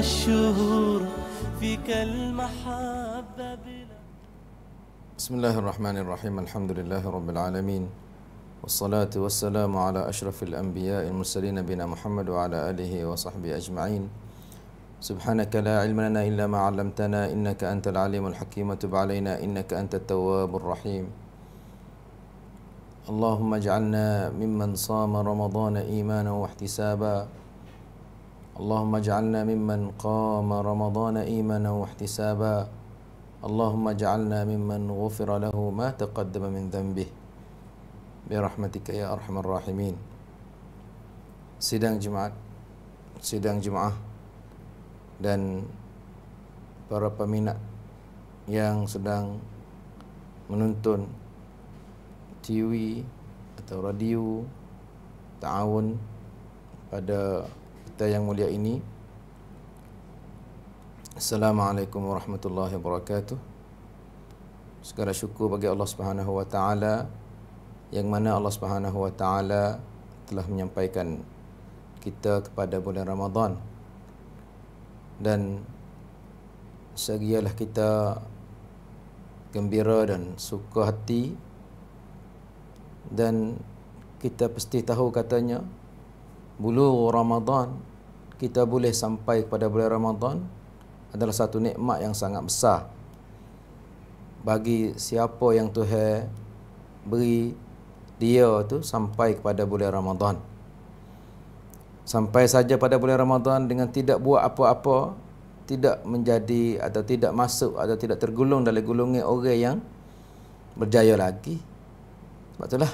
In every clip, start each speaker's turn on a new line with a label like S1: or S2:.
S1: الشهور فيك المحبة بلا بسم الله الرحمن الرحيم الحمد لله رب العالمين والصلاة والسلام على أشرف الأنبياء المرسلين بنا محمد وعلى آله وصحبه أجمعين سبحانك لا علم لنا إلا ما علمتنا إنك أنت العليم الحكيم وتب علينا إنك أنت التواب الرحيم اللهم اجعلنا ممن صام رمضان إيمانا واحتسابا اللهم اجعلنا ممن قام رمضان ايمانا واحتسابا اللهم اجعلنا ممن غفر له ما تقدم من ذنبه برحمتك يا ارحم الراحمين sidang jumaat sidang jumaah dan para peminat yang sedang menonton TV atau radio ta'awun pada kita yang mulia ini Assalamualaikum warahmatullahi wabarakatuh Segala syukur bagi Allah Subhanahu wa taala yang mana Allah Subhanahu wa taala telah menyampaikan kita kepada bulan Ramadan dan segialah kita gembira dan suka hati dan kita pasti tahu katanya bulu Ramadan kita boleh sampai kepada bulan Ramadan adalah satu nikmat yang sangat besar bagi siapa yang Tuhan beri dia tu sampai kepada bulan Ramadan. Sampai saja pada bulan Ramadan dengan tidak buat apa-apa, tidak menjadi atau tidak masuk atau tidak tergulung dalam gulungan orang yang berjaya lagi. Sebab itulah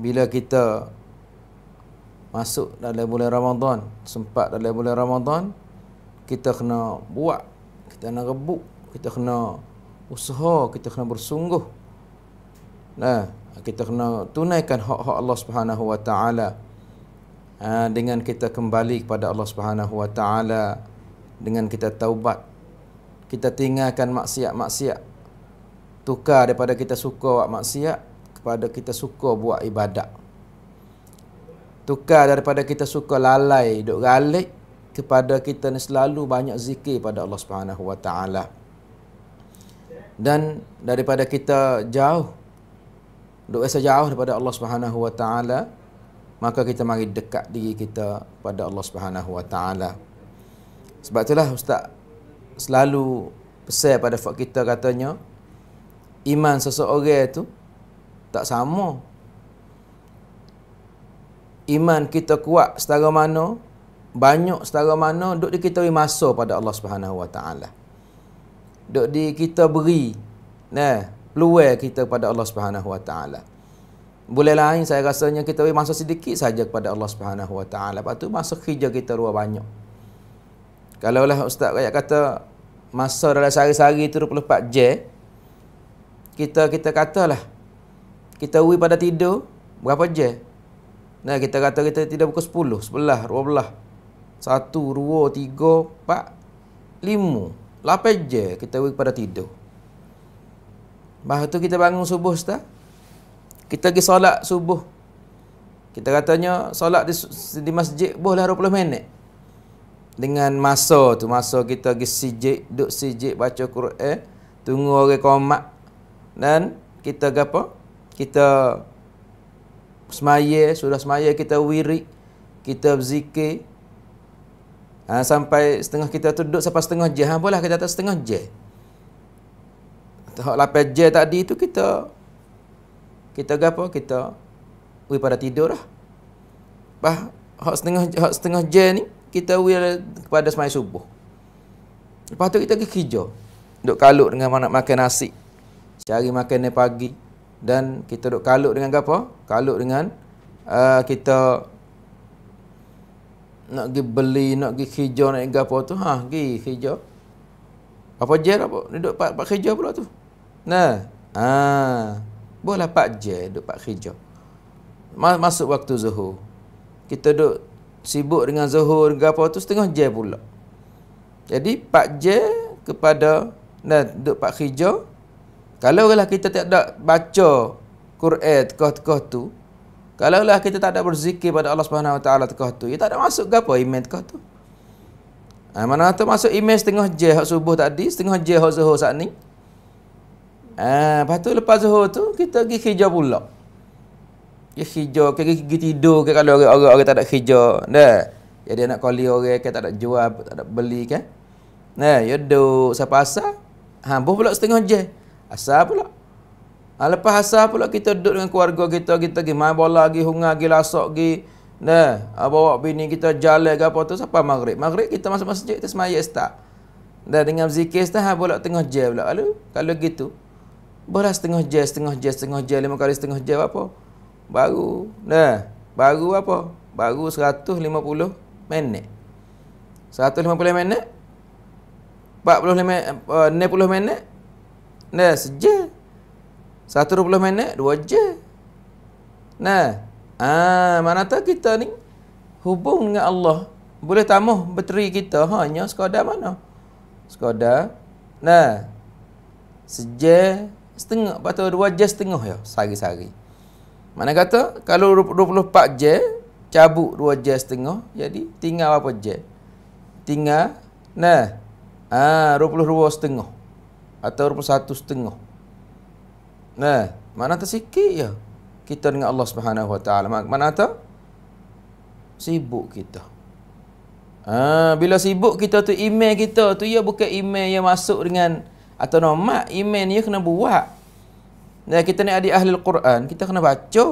S1: bila kita masuk dalam bulan Ramadan, sempat dalam bulan Ramadan, kita kena buat, kita kena rebuk, kita kena usaha, kita kena bersungguh. Nah, kita kena tunaikan hak-hak Allah Subhanahu wa taala. Ha, dengan kita kembali kepada Allah Subhanahu wa taala dengan kita taubat. Kita tinggalkan maksiat-maksiat. Tukar daripada kita suka buat maksiat kepada kita suka buat ibadat. Tukar daripada kita suka lalai, duk galik kepada kita ni selalu banyak zikir pada Allah Subhanahu Wa Taala. Dan daripada kita jauh duk rasa jauh daripada Allah Subhanahu Wa Taala, maka kita mari dekat diri kita pada Allah Subhanahu Wa Taala. Sebab itulah ustaz selalu pesan pada fak kita katanya iman seseorang itu tak sama iman kita kuat setara mana banyak setara mana duk di kita beri masa pada Allah Subhanahu Wa Taala duk di kita beri nah peluang kita pada Allah Subhanahu Wa Taala boleh lain saya rasanya kita beri masa sedikit saja kepada Allah Subhanahu Wa Taala lepas tu masa kerja kita luar banyak kalau lah ustaz kayak kata masa dalam sehari-hari itu 24 jam kita kita katalah kita beri pada tidur berapa jam Nah kita kata kita tidak buka sepuluh, sebelah, dua belah. Satu, dua, tiga, empat, lima. Lapan je kita pergi pada tidur. Bahawa tu kita bangun subuh setelah. Kita pergi solat subuh. Kita katanya solat di, di masjid boleh 20 minit. Dengan masa tu, masa kita pergi sijik, duduk sijik, baca Quran, tunggu orang komat. Dan kita apa? Kita semaya, sudah semaya kita wiri kita berzikir. Ha, sampai setengah kita tu duduk sampai setengah je. Ha, boleh kita atas setengah je. Tahu lapai je tadi tu kita, kita apa? Kita wui pada tidur lah. Bah, hak setengah hak setengah je ni, kita wui kepada semaya subuh. Lepas tu kita ke hijau. Duduk kaluk dengan mana makan nasi. Cari makan ni pagi dan kita duk kaluk dengan apa? Kaluk dengan uh, kita nak pergi beli, nak pergi kerja, nak pergi apa tu. Ha, pergi kerja. Apa je apa? Lah, Dia duduk pak, pak kerja pula tu. Nah. Ha. Boleh pak je duduk pak kerja. Masuk waktu zuhur. Kita duduk sibuk dengan zuhur, dengan apa tu, setengah je pula. Jadi, pak je kepada, nah, duduk pak kerja, kalau lah kita tak ada baca Quran tekah-tekah tu, kalau lah kita tak ada berzikir pada Allah Subhanahu Wa Taala tekah tu, ia ya tak ada masuk ke apa iman tekah tu. Ha, mana tu masuk iman setengah je hak subuh tadi, setengah je hak zuhur saat ni. Ha, lepas tu lepas zuhur tu kita pergi hijau pula. Ya hijau, ke ke tidur ke kalau orang-orang tak ada kerja, dah. Jadi nak koli orang ke tak ada jual, tak ada beli ke. Nah, ya duduk sampai asar. Ha, buh pula setengah je. Asal pula. Ha, lepas asal pula kita duduk dengan keluarga kita, kita pergi main bola, pergi hungar, pergi lasak, pergi nah, ha, bawa bini kita jalan ke apa tu, sampai maghrib. Maghrib kita masuk masjid, kita semayak start. Dan dengan zikir kita ha, pula tengah jam pula. Lalu, kalau gitu, berlah setengah jam, setengah jam, setengah jam, lima kali setengah jam apa? Baru, nah, baru apa? Baru 150 minit. 150 minit 45 eh, minit 60 minit Nah, sejam. Satu dua puluh minit, dua je. Nah, ha, ah, mana tahu kita ni hubung dengan Allah. Boleh tamuh bateri kita hanya sekadar mana? Sekadar. Nah, sejam setengah. Lepas tu dua je setengah ya, sehari-sehari. Mana kata, kalau dua puluh empat je, cabut dua je setengah. Jadi, tinggal apa je? Tinggal, nah, ha, ah, dua puluh dua setengah. Atau ataupun satu setengah. Nah, mana tak tersikit ya kita dengan Allah Subhanahu Wa Taala. Mana tak Sibuk kita. Ha, bila sibuk kita tu email kita tu ya bukan email yang masuk dengan atau nomak email ni ya kena buat. Nah, kita ni ada ahli Al-Quran, kita kena baca.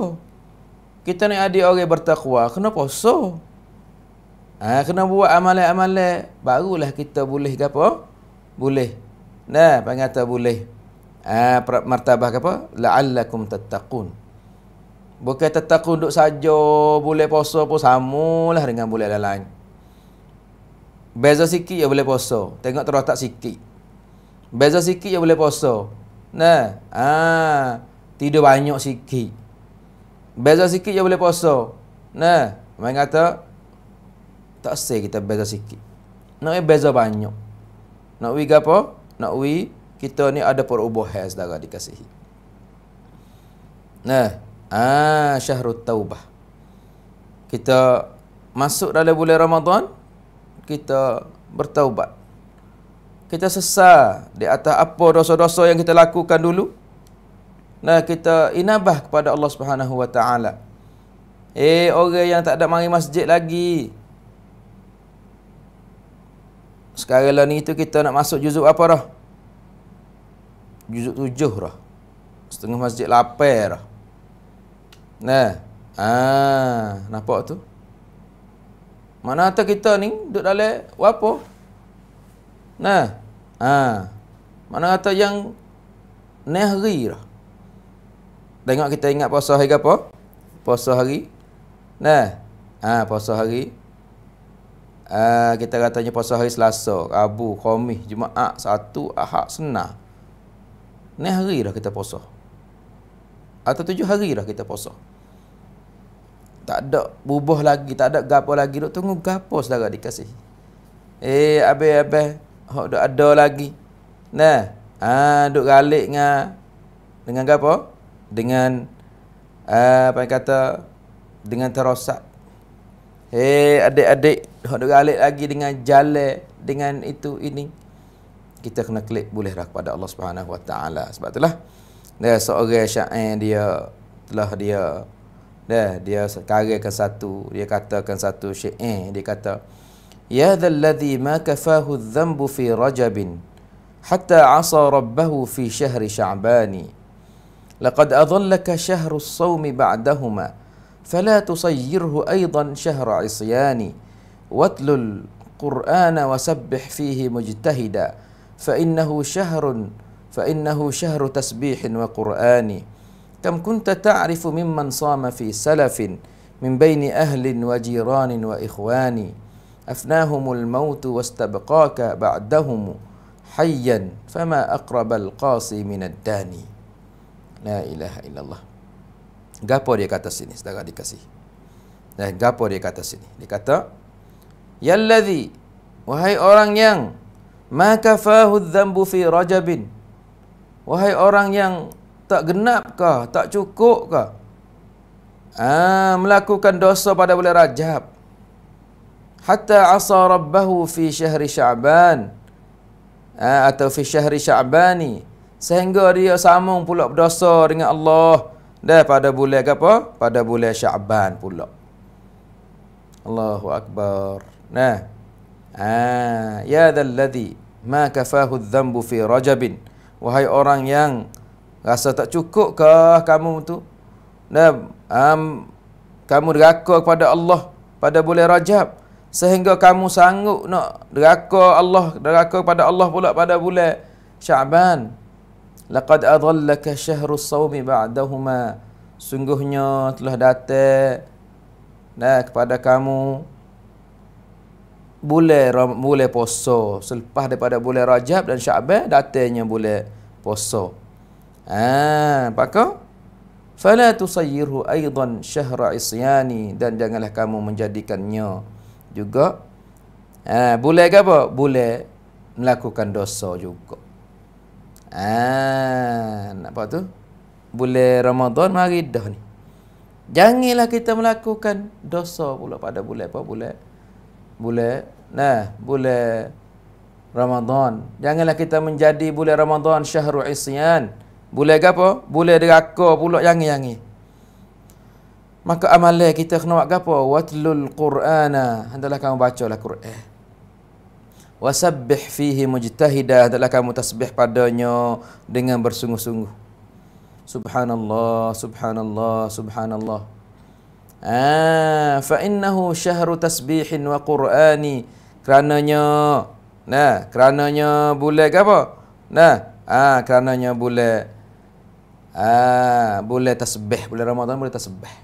S1: Kita ni ada orang yang bertakwa, kena poso. Ha, kena buat amalan-amalan barulah kita boleh apa? Boleh Nah, pengata boleh. Ah, ha, martabah apa? La'allakum tattaqun. Bukan tattaqun duk saja boleh puasa pun samulah dengan boleh lain. Beza sikit ya boleh puasa. Tengok terus tak sikit. Beza sikit ya boleh puasa. Nah, ha, ah, tidur banyak sikit. Beza sikit ya boleh puasa. Nah, main kata tak sah kita beza sikit. Nak beza banyak. Nak wiga apa? Nak Nakwi kita ni ada perubahan saudara dikasihi. Nah, ah syahrut taubah. Kita masuk dalam bulan Ramadan, kita bertaubat. Kita sesal di atas apa dosa-dosa yang kita lakukan dulu. Nah, kita inabah kepada Allah Subhanahu wa taala. Eh, orang yang tak ada mari masjid lagi, sekarang lah ni tu kita nak masuk juzuk apa dah? Juzuk tujuh dah. Setengah masjid lapar dah. Nah. Ah, nampak tu? Mana tu kita ni duduk dalam wapo, Nah. Ah. Mana kata yang nehri dah. Tengok kita ingat puasa hari apa? Puasa hari. Nah. Ah, puasa hari. Uh, kita katanya pasal hari Selasa, Rabu, Khamis, Jumaat, Satu, Ahad, Senar. Ni hari dah kita puasa. Atau tujuh hari dah kita puasa. Tak ada bubuh lagi, tak ada gapo lagi. Duk tunggu gapo saudara dikasih. Eh, abis-abis. Hak duk ada lagi. Nah, ah, duk galik dengan dengan gapo? Dengan uh, apa kata dengan terosak Hei eh, adik-adik Hak duk galik lagi dengan jale, Dengan itu ini Kita kena klik boleh lah kepada Allah Subhanahu Wa Taala. Sebab itulah Dia seorang syair eh, dia Telah dia Dia, dia karirkan satu Dia katakan satu syair eh, Dia kata Ya dhaladhi ma kafahu dhambu fi rajabin Hatta asa rabbahu fi syahri sya'bani Laqad adhallaka syahrus sawmi ba'dahumah فلا تصيره أيضا شهر عصيان واتل القرآن وسبح فيه مجتهدا فإنه شهر فإنه شهر تسبيح وقرآن كم كنت تعرف ممن صام في سلف من بين أهل وجيران وإخوان أفناهم الموت واستبقاك بعدهم حيا فما أقرب القاصي من الداني لا إله إلا الله Gapo dia kata sini saudara dikasih. Eh, gapo dia kata sini? Dia kata yallazi wahai orang yang maka fahu dzambu fi rajabin. Wahai orang yang tak genap kah, tak cukup kah? Ah, melakukan dosa pada bulan Rajab. Hatta asa rabbahu fi syahri Sya'ban. Ah, atau fi syahri Sya'bani. Sehingga dia sambung pula berdosa dengan Allah. Dah pada bulan ke apa? Pada bulan Syaban pula. Allahu Akbar. Nah. Ah, ya dalladhi ma kafahu dhambu fi rajabin. Wahai orang yang rasa tak cukup ke kamu tu? Nah, um, kamu deraka kepada Allah pada bulan Rajab sehingga kamu sanggup nak deraka Allah deraka kepada Allah pula pada bulan Syaban laqad adallaka syahrus sawmi ba'dahuma sungguhnya telah datang nah kepada kamu boleh boleh puasa selepas daripada bulan Rajab dan Syaban datangnya boleh puasa Ah, apa fala tusayyirhu aidan syahra isyani dan janganlah kamu menjadikannya juga Ah, ha, boleh ke apa boleh melakukan dosa juga Ah, apa tu? Bulan Ramadan mari dah ni. Janganlah kita melakukan dosa pula pada bulan apa bulan? Bulan nah, bulan Ramadan. Janganlah kita menjadi bulan Ramadan syahrul isyan. Bulan apa? Bulan deraka pula jangan-jangan. Maka amalan kita kena buat apa? Watlul Qur'ana. Hendaklah kamu bacalah Quran wasabbih fihi mujtahida adalah kamu tasbih padanya dengan bersungguh-sungguh subhanallah subhanallah subhanallah ah fa innahu syahru tasbihin wa qur'ani kerananya nah kerananya bulat apa nah ah kerananya boleh, ah boleh tasbih boleh ramadan boleh tasbih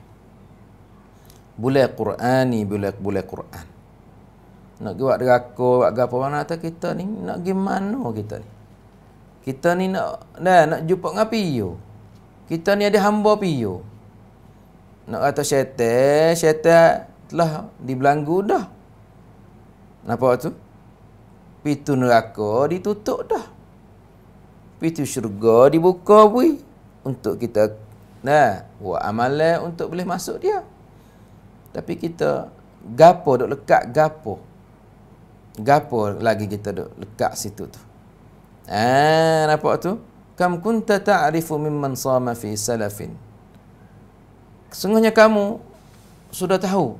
S1: boleh qur'ani boleh, boleh qur'an nak buat deraka, buat gapo mana atas kita ni, nak pergi mana kita ni? Kita ni nak dah nak jumpa dengan piyo. E kita ni ada hamba piyo. E nak kata syaitan, syaitan telah dibelanggu dah. Nampak tu? Pintu neraka ditutup dah. Pintu syurga dibuka pun untuk kita nah buat amalan untuk boleh masuk dia. Tapi kita gapo dok lekat gapo Gapo lagi kita duduk dekat situ tu. Ah, apa tu? Kam kunta ta'rifu mimman sama fi salafin. Sesungguhnya kamu sudah tahu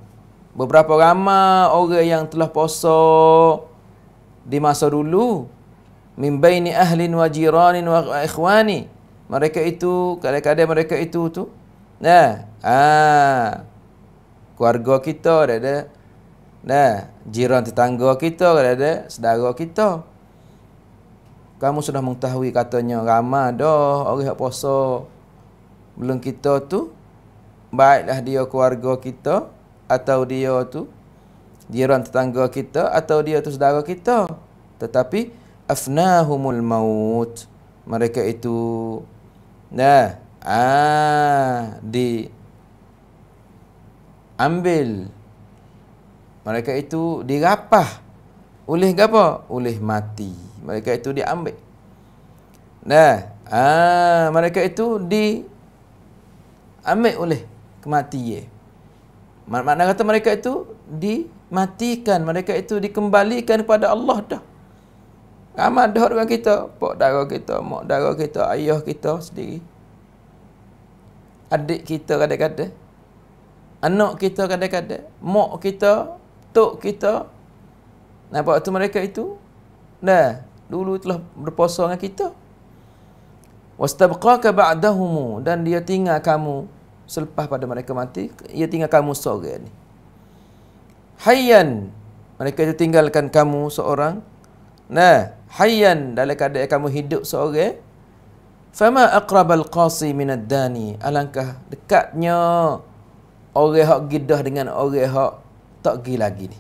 S1: beberapa ramai orang yang telah puasa di masa dulu min baini ahlin wa jiranin wa ikhwani. Mereka itu kadang-kadang mereka itu tu. Nah, ah. Keluarga kita ada Nah, jiran tetangga kita kadang ada, saudara kita. Kamu sudah mengetahui katanya ramah dah orang yang puasa. Belum kita tu baiklah dia keluarga kita atau dia tu jiran tetangga kita atau dia tu saudara kita. Tetapi afnahumul maut. Mereka itu nah ah di ambil mereka itu dirapah oleh apa? Oleh mati. Mereka itu diambil. Nah, ah mereka itu di ambil oleh kematian. Makna kata mereka itu dimatikan, mereka itu dikembalikan kepada Allah dah. Ramai dah orang kita, Pok darah kita, mak darah kita, ayah kita sendiri. Adik kita kadang-kadang. Anak kita kadang-kadang. Mak kita tok kita nampak waktu mereka itu dah dulu telah berpuasa dengan kita wastabqaka ba'dahum dan dia tinggal kamu selepas pada mereka mati dia tinggal kamu seorang ni hayyan mereka itu tinggalkan kamu seorang nah hayyan dalam keadaan kamu hidup seorang fama akrabal qasi minad alangkah dekatnya orang hak gidah dengan orang hak tak pergi lagi ni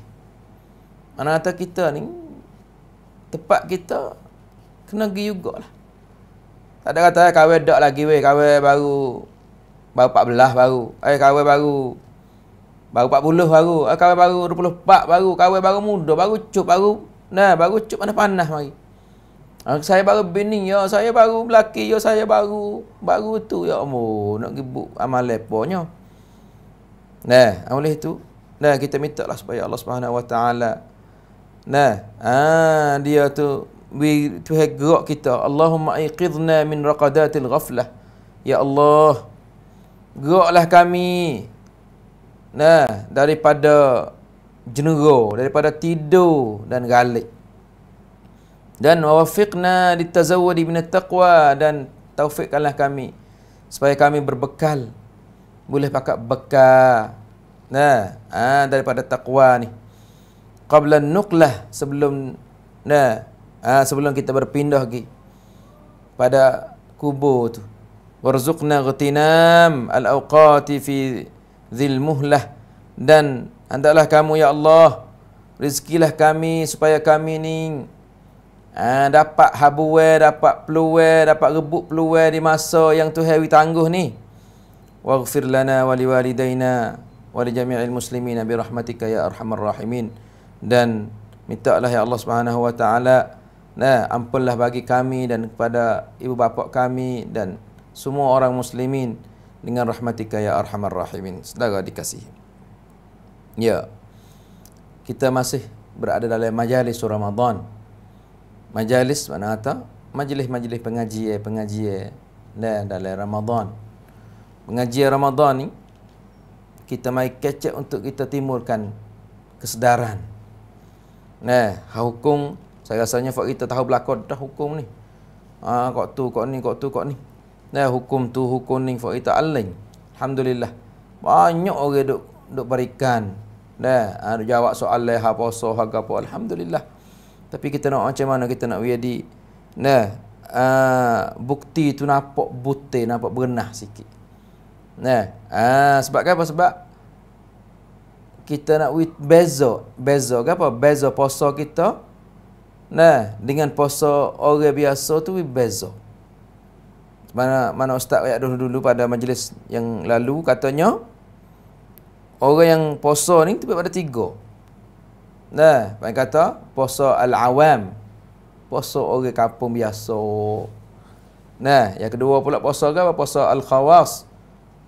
S1: mana kata kita ni tempat kita kena pergi jugalah tak ada kata eh, kahwin dok lagi weh kahwin baru baru 14 baru eh kahwin baru baru 40 baru eh kahwin baru 24 baru kahwin baru muda baru cup baru nah baru cup mana panas mari ah, saya baru bini ya saya baru lelaki ya saya baru baru tu ya amun nak gebuk amal leponya nah amal itu Nah, kita minta lah supaya Allah Subhanahu Wa Taala. Nah, ah dia tu we tu hegok kita. Allahumma iqidna min raqadatil ghaflah. Ya Allah, geraklah kami. Nah, daripada jenero, daripada tidur dan galak. Dan wafiqna ditazawadi bin taqwa dan taufikkanlah kami supaya kami berbekal boleh pakai bekal Nah, ha, daripada takwa ni. Qabla nuklah sebelum nah, ha, sebelum kita berpindah lagi pada kubur tu. Warzuqna ghtinam al-awqati fi dhil muhlah dan hendaklah kamu ya Allah rizkilah kami supaya kami ni ha, dapat habuwe, dapat peluwe, dapat rebut peluwe di masa yang tu hewi tangguh ni. Waghfir lana wali-wali liwalidayna wa jami'il muslimin bi rahmatika ya arhamar rahimin dan mintalah ya Allah Subhanahu wa taala nah ampunlah bagi kami dan kepada ibu bapa kami dan semua orang muslimin dengan rahmatika ya arhamar rahimin sedara dikasihi ya kita masih berada dalam majlis Ramadan majlis mana kata majlis-majlis pengajian pengajian dan dalam Ramadan pengajian Ramadan ni kita mai catch untuk kita timurkan kesedaran. Nah, hukum saya rasanya fak kita tahu belakon dah hukum ni. Ah ha, kok tu kok ni kok tu kok ni. Nah, hukum tu hukum ni fak kita alin. Alhamdulillah. Banyak orang duk duk berikan. Nah, ada ha, jawab soalan ha poso ha gapo alhamdulillah. Tapi kita nak macam mana kita nak jadi nah uh, bukti tu nampak butir nampak berenah sikit. Nah, ah sebab apa sebab kita nak beza, bezo, bezo. apa? Beza puasa kita. Nah, dengan poso orang biasa tu beza. Mana mana ustaz ayat dulu-dulu pada majlis yang lalu katanya orang yang poso ni tepat pada tiga. Nah, baik kata poso al-awam. poso orang kampung biasa. Nah, yang kedua pula puasa ke apa? Puasa al-khawas.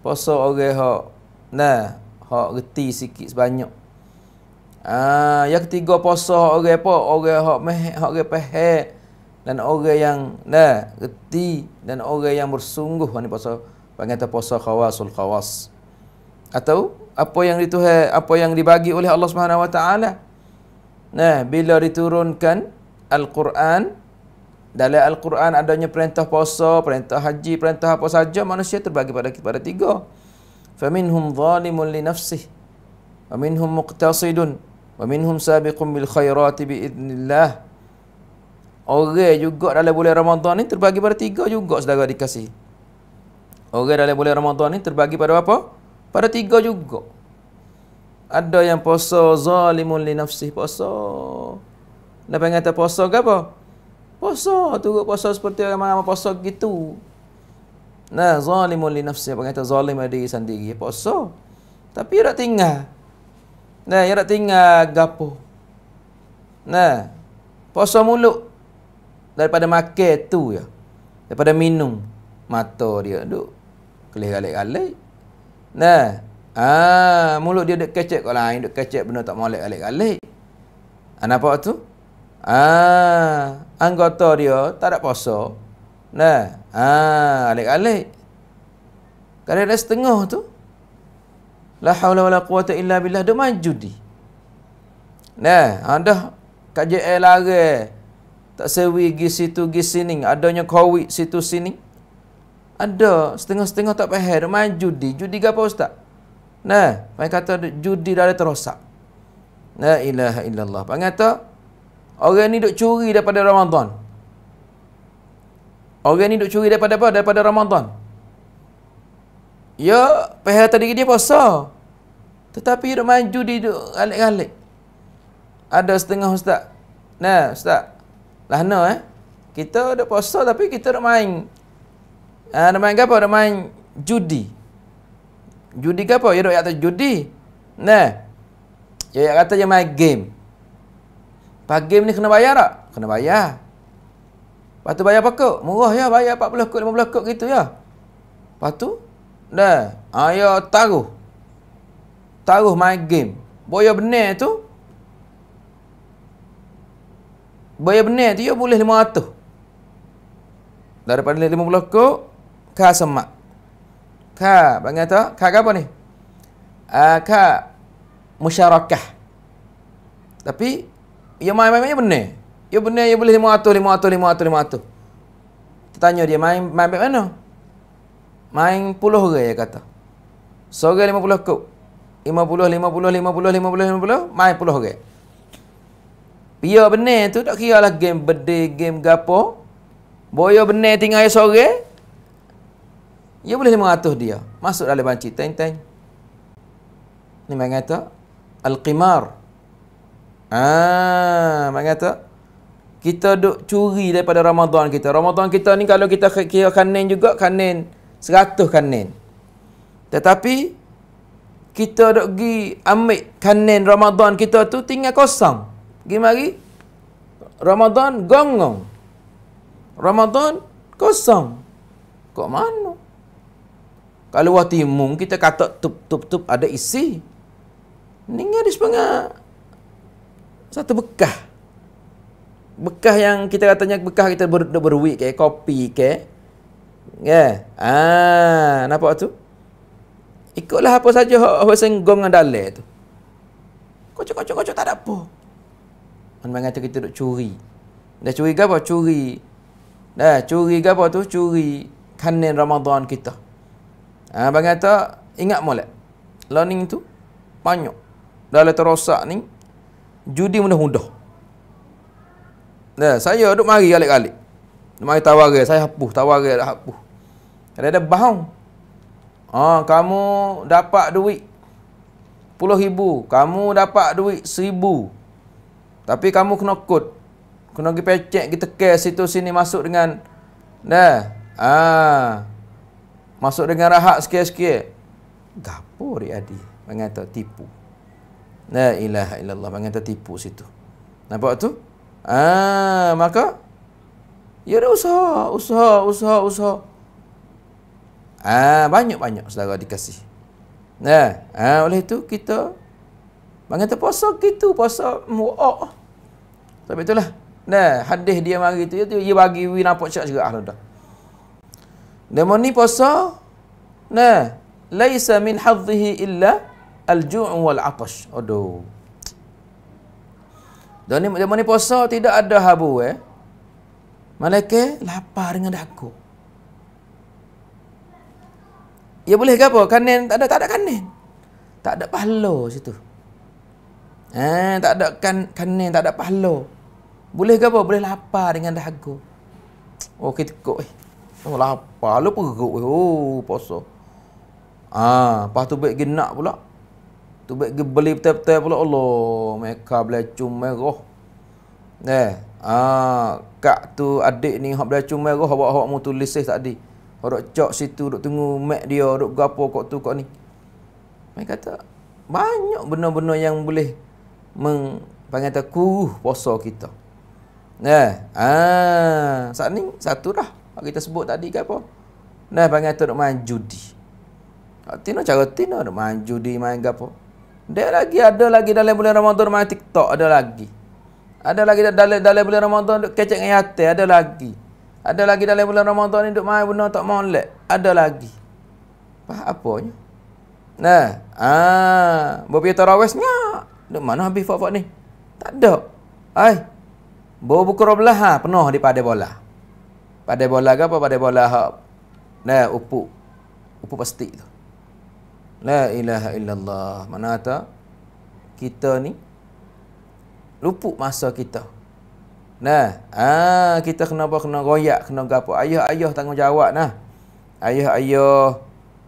S1: Puasa orang hak nah, hak reti sikit sebanyak. Ah, yang ketiga puasa orang apa? Orang hak meh, hak orang pehek dan orang yang nah, reti dan orang yang bersungguh ni puasa panggil tu puasa khawasul khawas. Atau apa yang dituhai, apa yang dibagi oleh Allah Subhanahu wa taala. Nah, bila diturunkan Al-Quran dalam Al-Quran adanya perintah puasa, perintah haji, perintah apa saja manusia terbagi pada kepada tiga. Faminhum zalimun li nafsih. Faminhum muqtasidun. Faminhum sabiqun bil khairati bi idnillah. Orang juga dalam bulan Ramadhan ni terbagi pada tiga juga saudara dikasih. Orang dalam bulan Ramadhan ni terbagi pada apa? Pada tiga juga. Ada yang puasa zalimun li nafsih puasa. Nak pengen kata puasa ke apa? Puasa turut puasa seperti orang ramai-ramai puasa gitu. Nah, zalimun li nafsi apa kata zalim pada diri sendiri ya, puasa. Tapi dia tak tinggal. Nah, dia tak tinggal gapo. Nah. Puasa mulut daripada makan tu ya. Daripada minum mata dia duk kelih galek-galek. Nah. Ah, mulut dia dek kecek kalau lain dek kecek benda tak molek galek-galek. Ah, ha, nampak tu? Ah, anggota dia tak ada puasa. Nah, ah, alik-alik. Kadang ada setengah tu. La haula wala quwata illa billah dia maju di. Nah, ada ah, kaje lare. Tak sewi gi situ gi sini, adanya covid situ sini. Ada setengah-setengah tak faham dia maju di. Judi gapo ustaz? Nah, pai kata judi dah ada terosak. La ilaha illallah. Pai kata Orang ni duk curi daripada Ramadan. Orang ni duk curi daripada apa? Daripada Ramadan. Ya, pahala tadi dia puasa. Tetapi dia duk maju dia duk galik-galik. Ada setengah ustaz. Nah, ustaz. Lah no eh. Kita duk puasa tapi kita duk main. Ah, uh, main apa? Duk main judi. Judi ke apa? Ya duk kata judi. Nah. Ya kata dia main game. Pagim ni kena bayar tak? Kena bayar. Lepas tu bayar pokok. Murah ya, bayar 40 kot, 50 kot gitu ya. Lepas tu, dah. Ayah taruh. Taruh main game. Boya benar tu. Boya benar tu, ya boleh 500. Daripada 50 kot, kah semak. Kah, panggil tu. Kah ke apa ni? Uh, kah, musyarakah. Tapi, Ya main main mana benar? Ya benar ya boleh 500 500 500 500. Tanya dia main main bet mana? Main puluh orang ya kata. Sore 50 kop. 50 50 50 50 50 main puluh orang. Ya benar tu tak kira lah game bedi game gapo. Boyo benar tinggal ya sore. Ya boleh 500 dia. Masuk dalam banci teng teng. Ni mengata al-qimar. Ah, mak kata kita duk curi daripada Ramadan kita. Ramadan kita ni kalau kita kira kanin juga kanin 100 kanin. Tetapi kita duk gi ambil kanin Ramadan kita tu tinggal kosong. Pergi mari. Ramadan gonggong. Ramadan kosong. Kok mana? Kalau waktu imun kita kata tup tup tup ada isi. Ninggal di sepengah satu bekah. Bekah yang kita katanya bekah kita ber, berwik ke, kopi ke. Ya. Yeah. Ah, nampak tu? Ikutlah apa saja hak senggong dengan dalil tu. Kocok-kocok-kocok tak ada apa. Kan Mana mengata kita nak curi. Dah curi apa? Curi. Dah curi apa tu? Curi kanen Ramadan kita. Ah, bang kata ingat molek. Learning tu banyak. Dalam terosak ni, judi mudah-mudah. Nah, saya duduk mari alik-alik. Mari tawar saya hapus, tawar dah hapuh. Ada ada bahang. Ah, ha, kamu dapat duit puluh ribu, kamu dapat duit seribu, Tapi kamu kena kod. Kena pergi pecek, kita ke situ sini masuk dengan dah Ah. Ha, masuk dengan rahat sikit-sikit. Gapo dia adi? Mengata tipu. La ilaha illallah Panggil tipu situ Nampak tu? Ah, maka Ya ada usaha Usaha, usaha, usaha Ah, Banyak-banyak saudara dikasih Nah, ah, oleh itu kita Panggil terpuasa gitu Puasa mu'ak Tapi itulah Nah, hadis dia mari tu dia, dia bagi wi nampak cerah juga ahli dah. Demoni puasa nah, laisa min hadzihi illa Al-ju'un wal-atash. Aduh. Dan ni, dia mana puasa tidak ada habu eh. Malaika lapar dengan daku. Ya boleh ke apa? Kanin tak ada, tak ada kanin. Tak ada pahala situ. Eh, tak ada kan, kanin, tak ada pahala. Boleh ke apa? Boleh lapar dengan dahaga. Oh, kita kok eh. Oh, lapar. Lu perut eh. Oh, puasa. Ah, lepas tu baik genak pula. Tu baik beli betul-betul pula Allah, mereka belacung merah. Eh, ah, kak tu adik ni hak belacung merah awak awak mu tulis tadi. Orok cok situ duk tunggu mak dia duk gapo kok tu kok ni. Mai kata banyak benda-benda yang boleh meng panggil tak kuruh puasa kita. Nah, eh, ah, ha, saat ni satu dah. Kita sebut tadi ke apa? Nah, panggil tu duk main judi. Tino cara tino duk main judi main gapo. Dia lagi ada lagi dalam bulan Ramadan main TikTok ada lagi. Ada lagi dalam dalam bulan Ramadan duk kecek dengan yatim ada lagi. Ada lagi dalam bulan Ramadan ni duk main benda tak molek ada lagi. Apa apanya? Nah, ah, bobi tarawih nya. mana habis fak-fak ni? Tak ada. Hai. Bo buku roblah ha penuh di padai bola. Padai bola ke apa padai bola hak. Nah, upuk. Upuk plastik tu. La ilaha illallah. Mana kata kita ni luput masa kita. Nah, ah kita kena apa kena royak, kena gapo. Ayah-ayah tanggungjawab nah. Ayah-ayah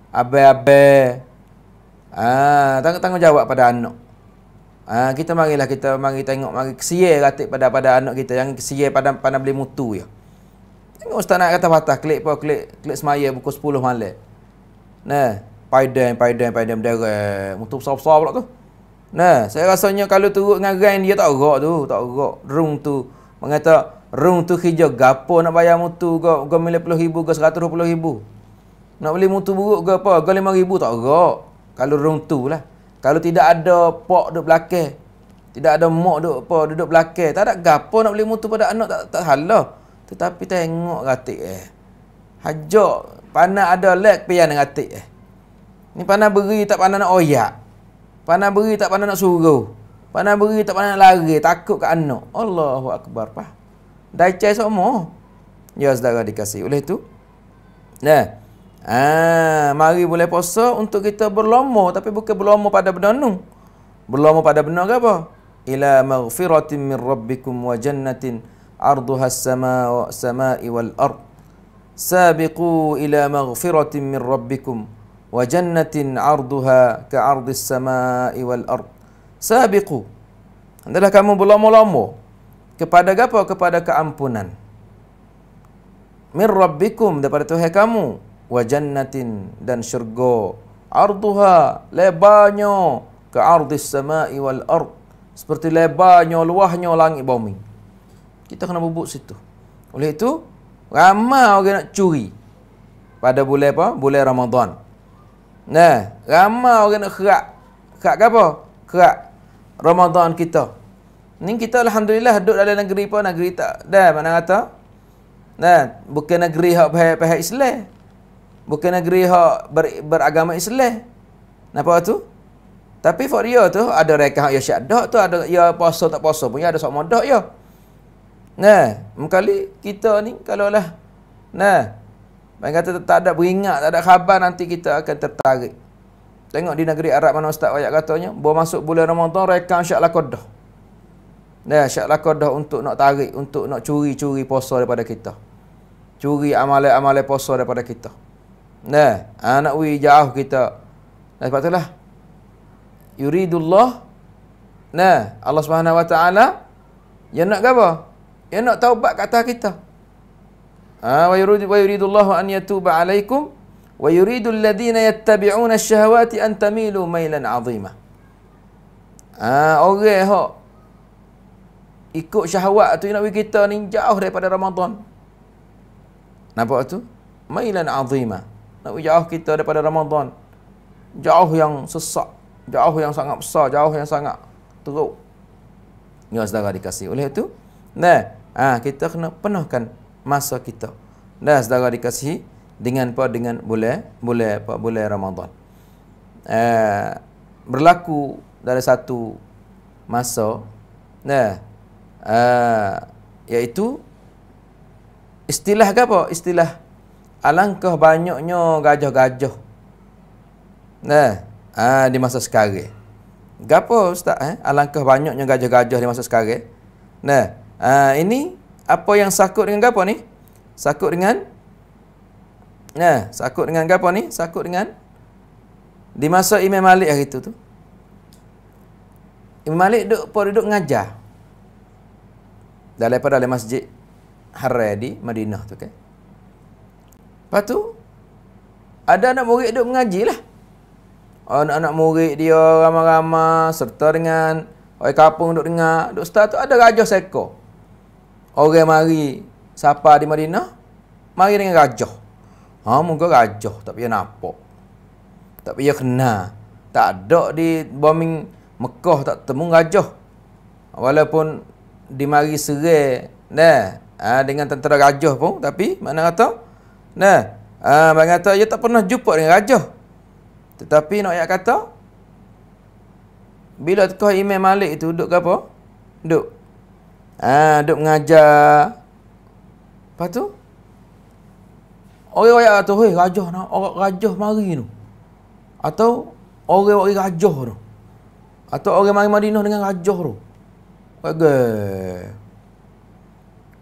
S1: abai-abai. Ha, ah tang tanggungjawab pada anak. Ah kita marilah kita mari tengok mari kesian ratik pada pada anak kita yang kesian pada pada beli mutu ya. Tengok ustaz nak kata patah klik apa klik klik semaya pukul 10 malam. Nah, Paidan, paidan, paidan berderet. Untuk besar-besar pula tu. Nah, saya rasanya kalau turut dengan rain dia tak gerak tu, tak gerak. rung tu mengata rung tu hijau gapo nak bayar mutu ke ke puluh ribu ke puluh ribu. Nak beli mutu buruk ke apa? Ke lima ribu tak gerak. Kalau rung tu lah. Kalau tidak ada pok duduk belakang. Tidak ada mak duduk apa duduk belakang. Tak ada gapo nak beli mutu pada anak tak tak halah. Tetapi tengok ratik eh. Hajok panah ada lek pian ratik eh. Ni pandai beri tak pandai nak oyak. Pandai beri tak pandai nak suruh. Pandai beri tak pandai nak lari. Takut ke anak. Allahu Akbar. Pah. Dah cai semua. Ya, saudara dikasi Oleh itu. Nah. Ah, mari boleh puasa untuk kita berlomo tapi bukan berlomo pada benda nu. Berlomo pada benda ke apa? Ila maghfiratin min rabbikum wa jannatin arduha as-sama'i wal ard. Sabiqu ila maghfiratin min rabbikum وجنة عرضها كعرض السماء والأرض سابقوا Adalah kamu berlomba-lomba Kepada apa? Kepada keampunan Min Rabbikum Daripada Tuhan kamu Wa jannatin dan syurga Arduha lebanyo Ke ardis samai wal ard Seperti lebanyo luahnyo langit bumi Kita kena bubuk situ Oleh itu Ramai orang nak curi Pada bulan apa? Bulan Ramadan Nah, ramai orang nak kerak. Kerak apa? Kerak Ramadan kita. Ni kita alhamdulillah duduk dalam negeri pun negeri tak. Dah mana kata? Nah, bukan negeri hak pihak Islam. Bukan negeri hak ber, beragama Islam. Napa tu? Tapi for dia tu ada rekah ya syadak tu ada ya puasa tak puasa pun ya ada sok modak ya. Nah, mengkali kita ni kalau lah nah mereka kata tak ada beringat, tak ada khabar nanti kita akan tertarik. Tengok di negeri Arab mana Ustaz Wayak katanya, bawa masuk bulan Ramadan, rekam syaklah kodoh. Ya, syaklah kodoh untuk nak tarik, untuk nak curi-curi puasa daripada kita. Curi amalai-amalai puasa daripada kita. Nah, anak ha, wi jauh kita. Nah, sebab itulah. Yuridullah. Nah, Allah Subhanahu Wa Taala. Yang nak apa? Yang nak taubat kata kita. Ah, wa yuridu wa yuridu Allahu an yatuba alaikum wa yuridu alladhina yattabi'una ash-shahawati an tamilu mailan 'azima. Ah orang hok ikut syahwat tu nak bagi kita ni jauh daripada Ramadan. Nampak tu? Mailan 'azima. Nak jauh kita daripada Ramadan. Jauh yang sesak, jauh yang sangat besar, jauh yang sangat teruk. Ni saudara dikasi oleh tu. Nah, ah kita kena penuhkan masa kita. Dah saudara dikasihi dengan apa dengan bulan bulan apa bulan Ramadan. Eh berlaku dari satu masa nah eh iaitu istilah apa? Istilah alangkah banyaknya gajah-gajah. Nah, ah di masa sekarang. Gapo ustaz eh alangkah banyaknya gajah-gajah di masa sekarang? Nah, ah ini apa yang sakut dengan apa ni? Sakut dengan Ya, sakut dengan apa ni? Sakut dengan di masa Imam Malik hari itu tu. Imam Malik duduk pun duduk ngajar. Dalam pada masjid Harrah di Madinah tu kan. Lepas tu ada anak murid duduk mengaji lah. Anak-anak murid dia ramai-ramai serta dengan orang kampung duduk dengar. Duduk start tu ada raja seekor. Orang mari Sapa di Madinah Mari dengan rajah Ha muka rajah Tak payah nampak Tak payah kena Tak ada di bombing Mekah tak temu rajah Walaupun Di mari serai Nah ha, Dengan tentera rajah pun Tapi mana kata Nah ha, mana kata Dia tak pernah jumpa dengan rajah Tetapi nak ayat kata bila kau Imam Malik itu duduk ke apa? Duduk Ah, ha, duk mengajar. Lepas tu orang royak tu, "Hei, rajah nak, orang rajah mari tu." Atau orang orang rajah tu. Atau orang mari Madinah dengan rajah tu. Bagai.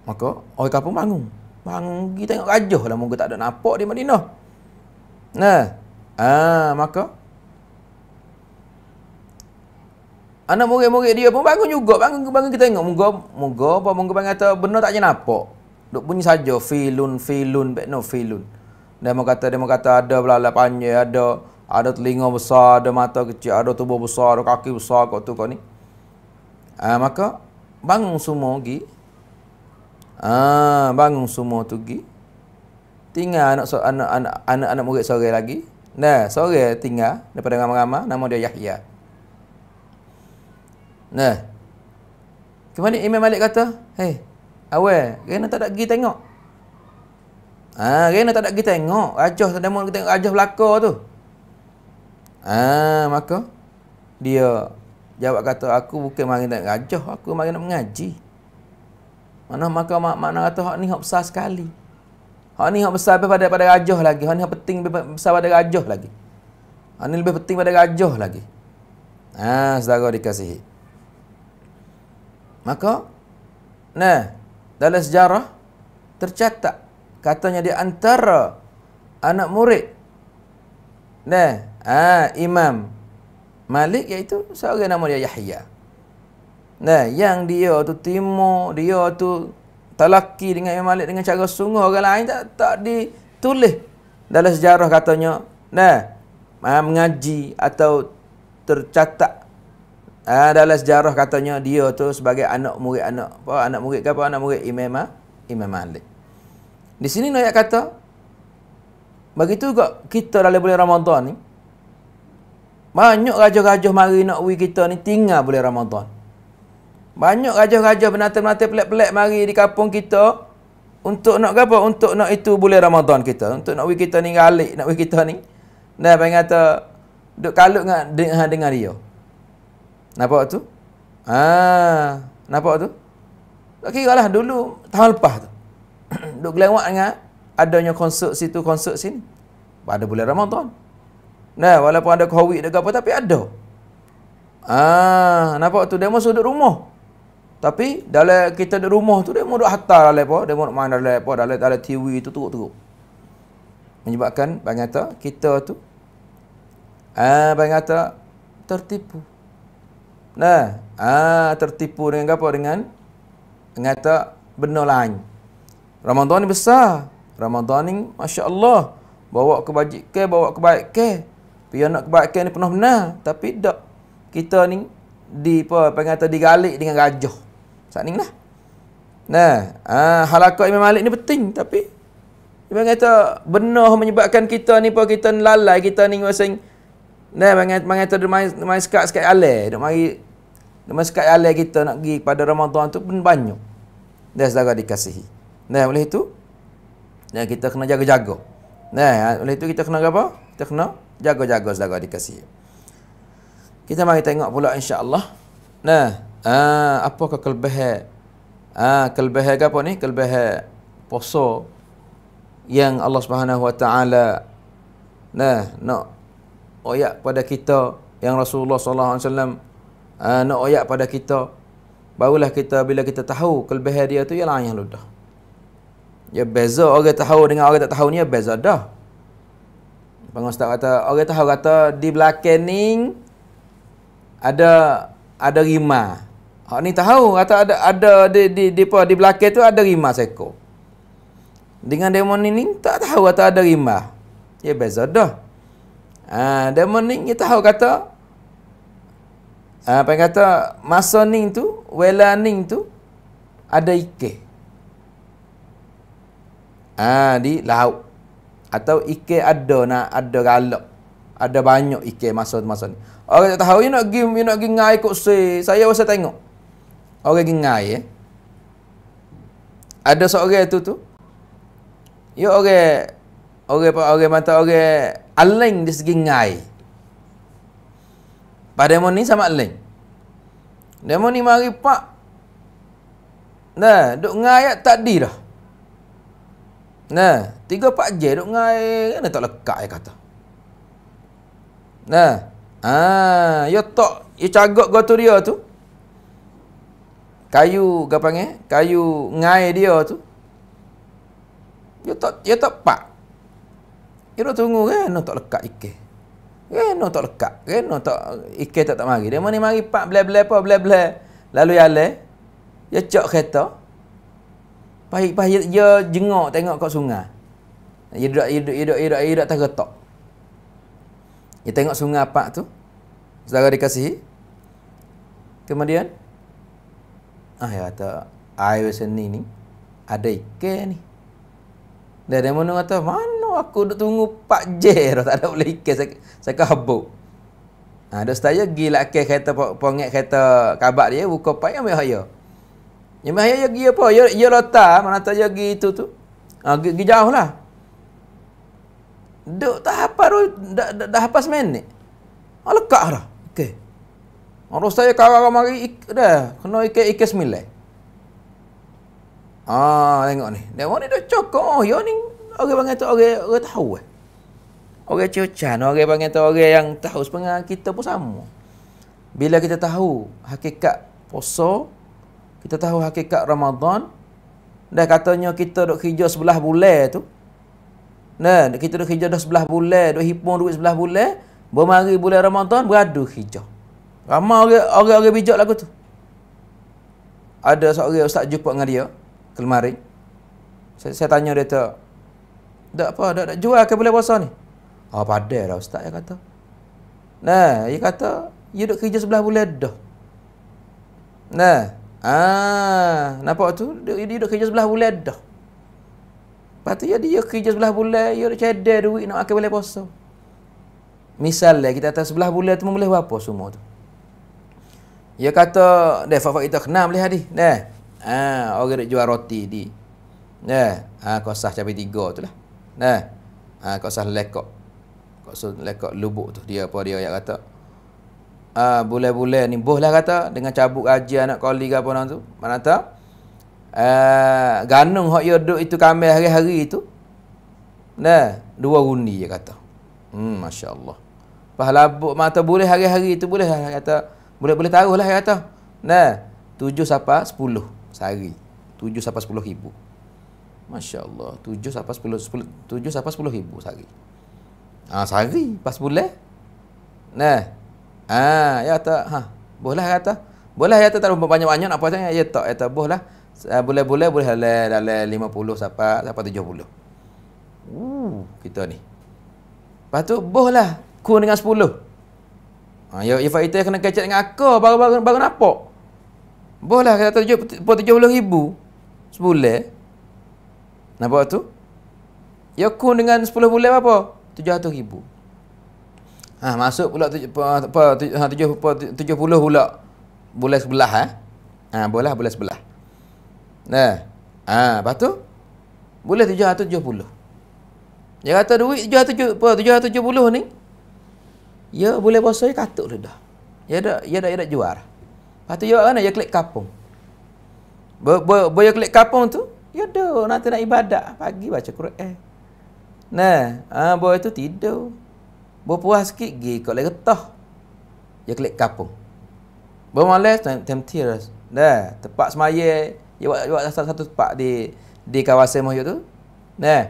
S1: Maka orang kampung bangun. Bangun pergi tengok rajah lah, moga tak ada nampak di Madinah. Nah. Ah, maka anak murid-murid dia pun bangun juga bangun bangun kita tengok moga moga apa moga bang kata benar tak kenapa duk bunyi saja filun filun bet no filun dia kata dia kata ada belalai panjang ada ada telinga besar ada mata kecil ada tubuh besar ada kaki besar kok tu kau ni ah maka bangun semua pergi ah bangun semua tu pergi tinggal anak anak anak anak, anak murid seorang lagi nah seorang tinggal daripada ramai-ramai nama dia Yahya Nah. Kemudian Imam Malik kata, "Hei, awal, kena tak ada pergi tengok." Ah, kena tak ada pergi tengok, rajah sedemun kita tengok rajah belaka tu. Ah, maka dia jawab kata, "Aku bukan mari nak rajah, aku mari nak mengaji." Mana maka mak mana kata hak ni hak besar sekali. Hak ni hak besar pada pada rajah lagi. Hak ni hak penting besar pada rajah lagi. Hak ni lebih penting pada rajah lagi. Ah, saudara dikasihi maka nah dalam sejarah tercatat katanya di antara anak murid nah ah imam Malik iaitu seorang nama dia Yahya. Nah, yang dia tu timur, dia tu talaki dengan Imam Malik dengan cara sungguh orang lain tak tak ditulis dalam sejarah katanya. Nah, ha, mengaji atau tercatat Ha, ah, dalam sejarah katanya dia tu sebagai anak murid anak apa anak murid ke apa anak murid Imam ah, Imam Malik. Di sini nak kata begitu juga kita dalam bulan Ramadan ni banyak raja-raja mari nak ui kita ni tinggal bulan Ramadan. Banyak raja-raja benata-benata pelik-pelik mari di kampung kita untuk nak apa? Untuk nak itu bulan Ramadan kita. Untuk nak ui kita ni galik, nak ui kita ni. Dan apa yang kata, kalut dengan, dengan dia. Nampak tu? Ah, nampak tu? Tak kira lah dulu tahun lepas tu. Duk gelewat dengan adanya konsert situ, konsert sini. Pada bulan Ramadan. Nah, walaupun ada COVID dan apa tapi ada. Ah, nampak tu demo sudut rumah. Tapi dalam kita di rumah tu demo duk hatta dalam apa, demo main dalam apa, dalam dalam TV tu teruk-teruk. Menyebabkan bangata kita tu ah ha, bangata tertipu. Nah, ah tertipu dengan apa dengan ngata benda lain. Ramadan ni besar. Ramadan ni masya-Allah bawa kebajikan, bawa kebaikan. Pi nak kebaikan ni pernah benar, tapi dak kita ni di apa panggil tadi galik dengan gajah. Sat lah. Nah, ah halakat Imam Malik ni penting tapi dia kata benar menyebabkan kita ni apa kita lalai, kita ni masing-masing dan mangai mangai tu mai mai sekat sekat alai, nak mari mai sekat alai kita nak pergi pada Ramadan tu pun banyak. Dan saudara dikasihi. Dan oleh itu dan kita kena jaga-jaga. Nah, oleh itu kita kena apa? Kita kena jaga-jaga saudara dikasihi. Kita mari tengok pula insya-Allah. Nah, ah apakah kelebihan? Ah kelebihan apa ni? Kelebihan poso yang Allah Subhanahu wa taala nah nak no oyak pada kita yang Rasulullah sallallahu alaihi wasallam ah, nak oyak pada kita barulah kita bila kita tahu kelebihan dia tu ialah ayah ludah. Ya beza orang tahu dengan orang tak tahu ni ya beza dah. Bang Ustaz kata orang tahu kata di belakang ada ada rima. Hak ni tahu kata ada ada di di di apa di belakang tu ada rima seko. Dengan demon ni tak tahu kata ada rima. Ya beza dah. Ha, demon ni kita tahu kata apa ha, yang kata masa ni tu, wela ni tu ada ike. Ha, di laut atau ike ada nak ada galak. Ada banyak ike masa tu masa ni. Orang tak tahu you nak gim you nak gingai kok se. Saya rasa tengok. Orang gingai eh. Ada seorang tu tu. Yo orang orang apa orang mata orang aling di segi ngai. Pademo ni sama aling. Demo ni mari pak. Nah, duk ngai tak di dah. Nah, tiga pak je duk ngai kan tak lekat ya kata. Nah, ah, yo tok yo cagak gotu dia tu. Kayu gapang eh? Kayu ngai dia tu. Yo tok yo tok pak. Iro tunggu kan, no tak lekat ikan. Kan no tak lekat. Kan no tak ikan tak tak mari. Dia mana mari pak bla-bla pak bla-bla. Lalu ya yale. Ya cok kereta. Pahit-pahit dia jengok tengok kat sungai. Ya duduk ya duduk ya duduk ya duduk tak retak. Dia tengok sungai pak tu. Saudara dikasihi. Kemudian ah ya tak air seni ni ada ikan ni. Dia ada mana kata, mana aku duduk tunggu Pak jer, tak ada boleh ikan, saya, saya kehabuk. Ha, dia setaya pergi lah ke kereta, pengek kereta kabak dia, buka payah ambil haya. Yang bahaya dia pergi apa? Ya, ya rata, mana tahu dia pergi itu tu. Ha, pergi jauh lah. Duk tak apa tu, dah, dah, dah apa semenit. Ha, lekak lah. Okay. Orang ha, saya kawan-kawan mari, dah, kena ikat-ikat semilai. Ah, tengok ni. Dia orang ni dah cakap, oh, yo ya ni orang panggil tu orang orang tahu eh. Orang cucan, orang panggil tu orang yang tahu sepengah kita pun sama. Bila kita tahu hakikat poso, kita tahu hakikat Ramadan, dah katanya kita dok hijau sebelah bulan tu. Nah, kita dok hijau dah sebelah bulan, dok hipung duit sebelah bulan, bermari bulan Ramadan beradu hijau. Ramai orang-orang bijak lagu tu. Ada seorang ustaz jumpa dengan dia, kelmari saya, saya tanya dia tu tak apa tak, tak jual ke boleh puasa ni ah oh, padai dah ustaz dia kata nah dia kata dia duk kerja sebelah boleh dah nah ah nampak tu dia, dia duk kerja sebelah boleh dah Lepas tu, dia kerja sebelah bulan, dia ada cedar duit nak akan boleh puasa. Misalnya, lah, kita atas sebelah bulan tu, boleh apa semua tu. Dia kata, dia fak-fak kita kenal boleh hadis. Dia, Ah, ha, orang nak jual roti di. Nah, ha, ah kosah cabai tiga tu lah. Nah. Ha, ah kosah lekok. Kosah lekok lubuk tu dia apa dia yang kata. Ah ha, boleh-boleh ni bohlah kata dengan cabuk aja anak koli ke apa nang tu. Mana tahu? Ha, eh, ganung hok yo duk itu kami hari-hari itu. Nah, dua rundi dia kata. Hmm, masya-Allah. Pahlabuk mata boleh hari-hari itu boleh lah kata. Boleh-boleh tahu lah kata. Nah, tujuh sampai sepuluh sehari 7 sampai 10 ribu Masya Allah 7 sampai 10, 10, 7 sampai 10 ribu sehari ha, sehari pas boleh nah ha, ya tak ha, boleh kata boleh ya tak tak banyak-banyak apa saja ya tak ya tak boleh ah, boleh-boleh boleh dalam 50 sampai sampai 70 uh, kita ni lepas tu bolehlah kurang dengan 10 ha, ya, ya Fahitah kena kecek dengan aku baru-baru nampak baru, baru, boleh lah, kata buat tujuh puluh ribu sebulan. Nampak tu? Ya kun dengan sepuluh bulan apa? Tujuh ratus ribu. Ha, masuk pula ah, tujuh, tujuh, puluh pula. Bulan sebelah eh. Ha, boleh lah bulan sebelah. Nah. Ha, lepas tu? Boleh tujuh atau tujuh puluh. Dia kata duit tujuh atau tujuh, apa, tujuh, ratus tujuh puluh ni. Ya boleh bosok, ya katuk sudah, Ya dah, ya dah, ya dah juara. Lepas tu, you kan, you klik kapung. Boleh you klik kapung tu, you do, nanti nak ibadah. Pagi baca Quran. Eh. Nah, ah, ha, boleh tu tidur. Boleh puas sikit, pergi kot lagi getah. You klik kapung. Boleh malas, tempatir. Nah, tempat semaya, you buat, you buat satu, satu tempat di di kawasan mahu tu. Nah,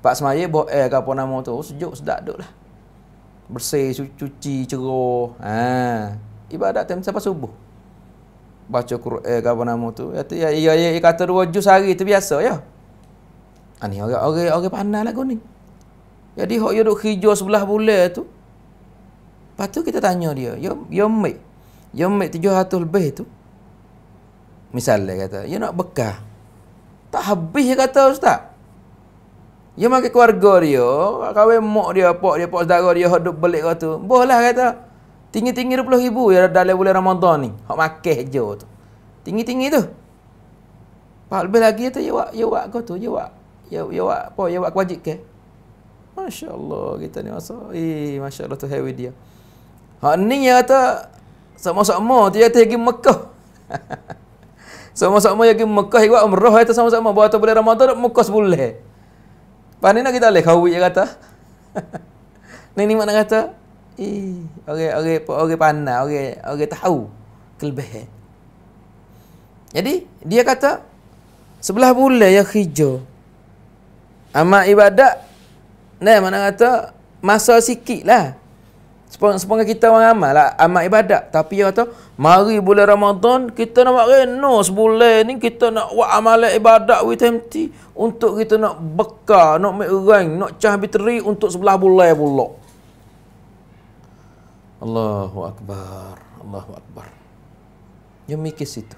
S1: tempat semaya, boleh air ke apa nama tu. Oh, sejuk, sedap duduk lah. Bersih, cuci, ceroh. Ha. Ibadat tempat sampai subuh baca Quran eh, apa nama tu. Kata ya ya ya kata dua juz hari tu biasa ya. Ani ah, orang-orang orang pandai lagu ni. Jadi hok yo duk hijau sebelah bulan tu. Lepas tu kita tanya dia, yo yo mek. Yo mek 700 lebih tu. Misalnya kata, yo nak bekah. Tak habis dia kata ustaz. Yo makan keluarga dia, kawin mak dia, pak dia, pak saudara dia hok belik lah, kata. Bolehlah kata. Tinggi-tinggi RM20,000 ya dalam bulan Ramadan ni. Hak makan je tu. Tinggi-tinggi tu. Pak lebih lagi tu ya wak, ya wak kau tu, ya wak. Ya ya wak, apa ya wak wajib ke? Masya-Allah kita ni masa. Eh, masya-Allah tu hewi dia. Hak ni ya kata sama-sama tu dia pergi Mekah. sama-sama ya pergi Mekah ikut umrah itu sama-sama buat bulan Ramadan nak Mekah sebulan. Pandai nak kita leh kau yang kata. ni ni mana kata? Eh, orang orang pandai, orang orang tahu kelebihan. Jadi, dia kata sebelah bulan yang hijau. Amal ibadat ni mana kata masa sikit lah. Sepanjang kita orang amal lah, amal ibadat. Tapi dia kata, mari bulan Ramadan, kita nak buat reno sebulan ni, kita nak buat amal ibadat with empty. Untuk kita nak bekar, nak make rank, nak cah biteri untuk sebelah bulan pulak. Allahu Akbar Allahu Akbar Dia mikir situ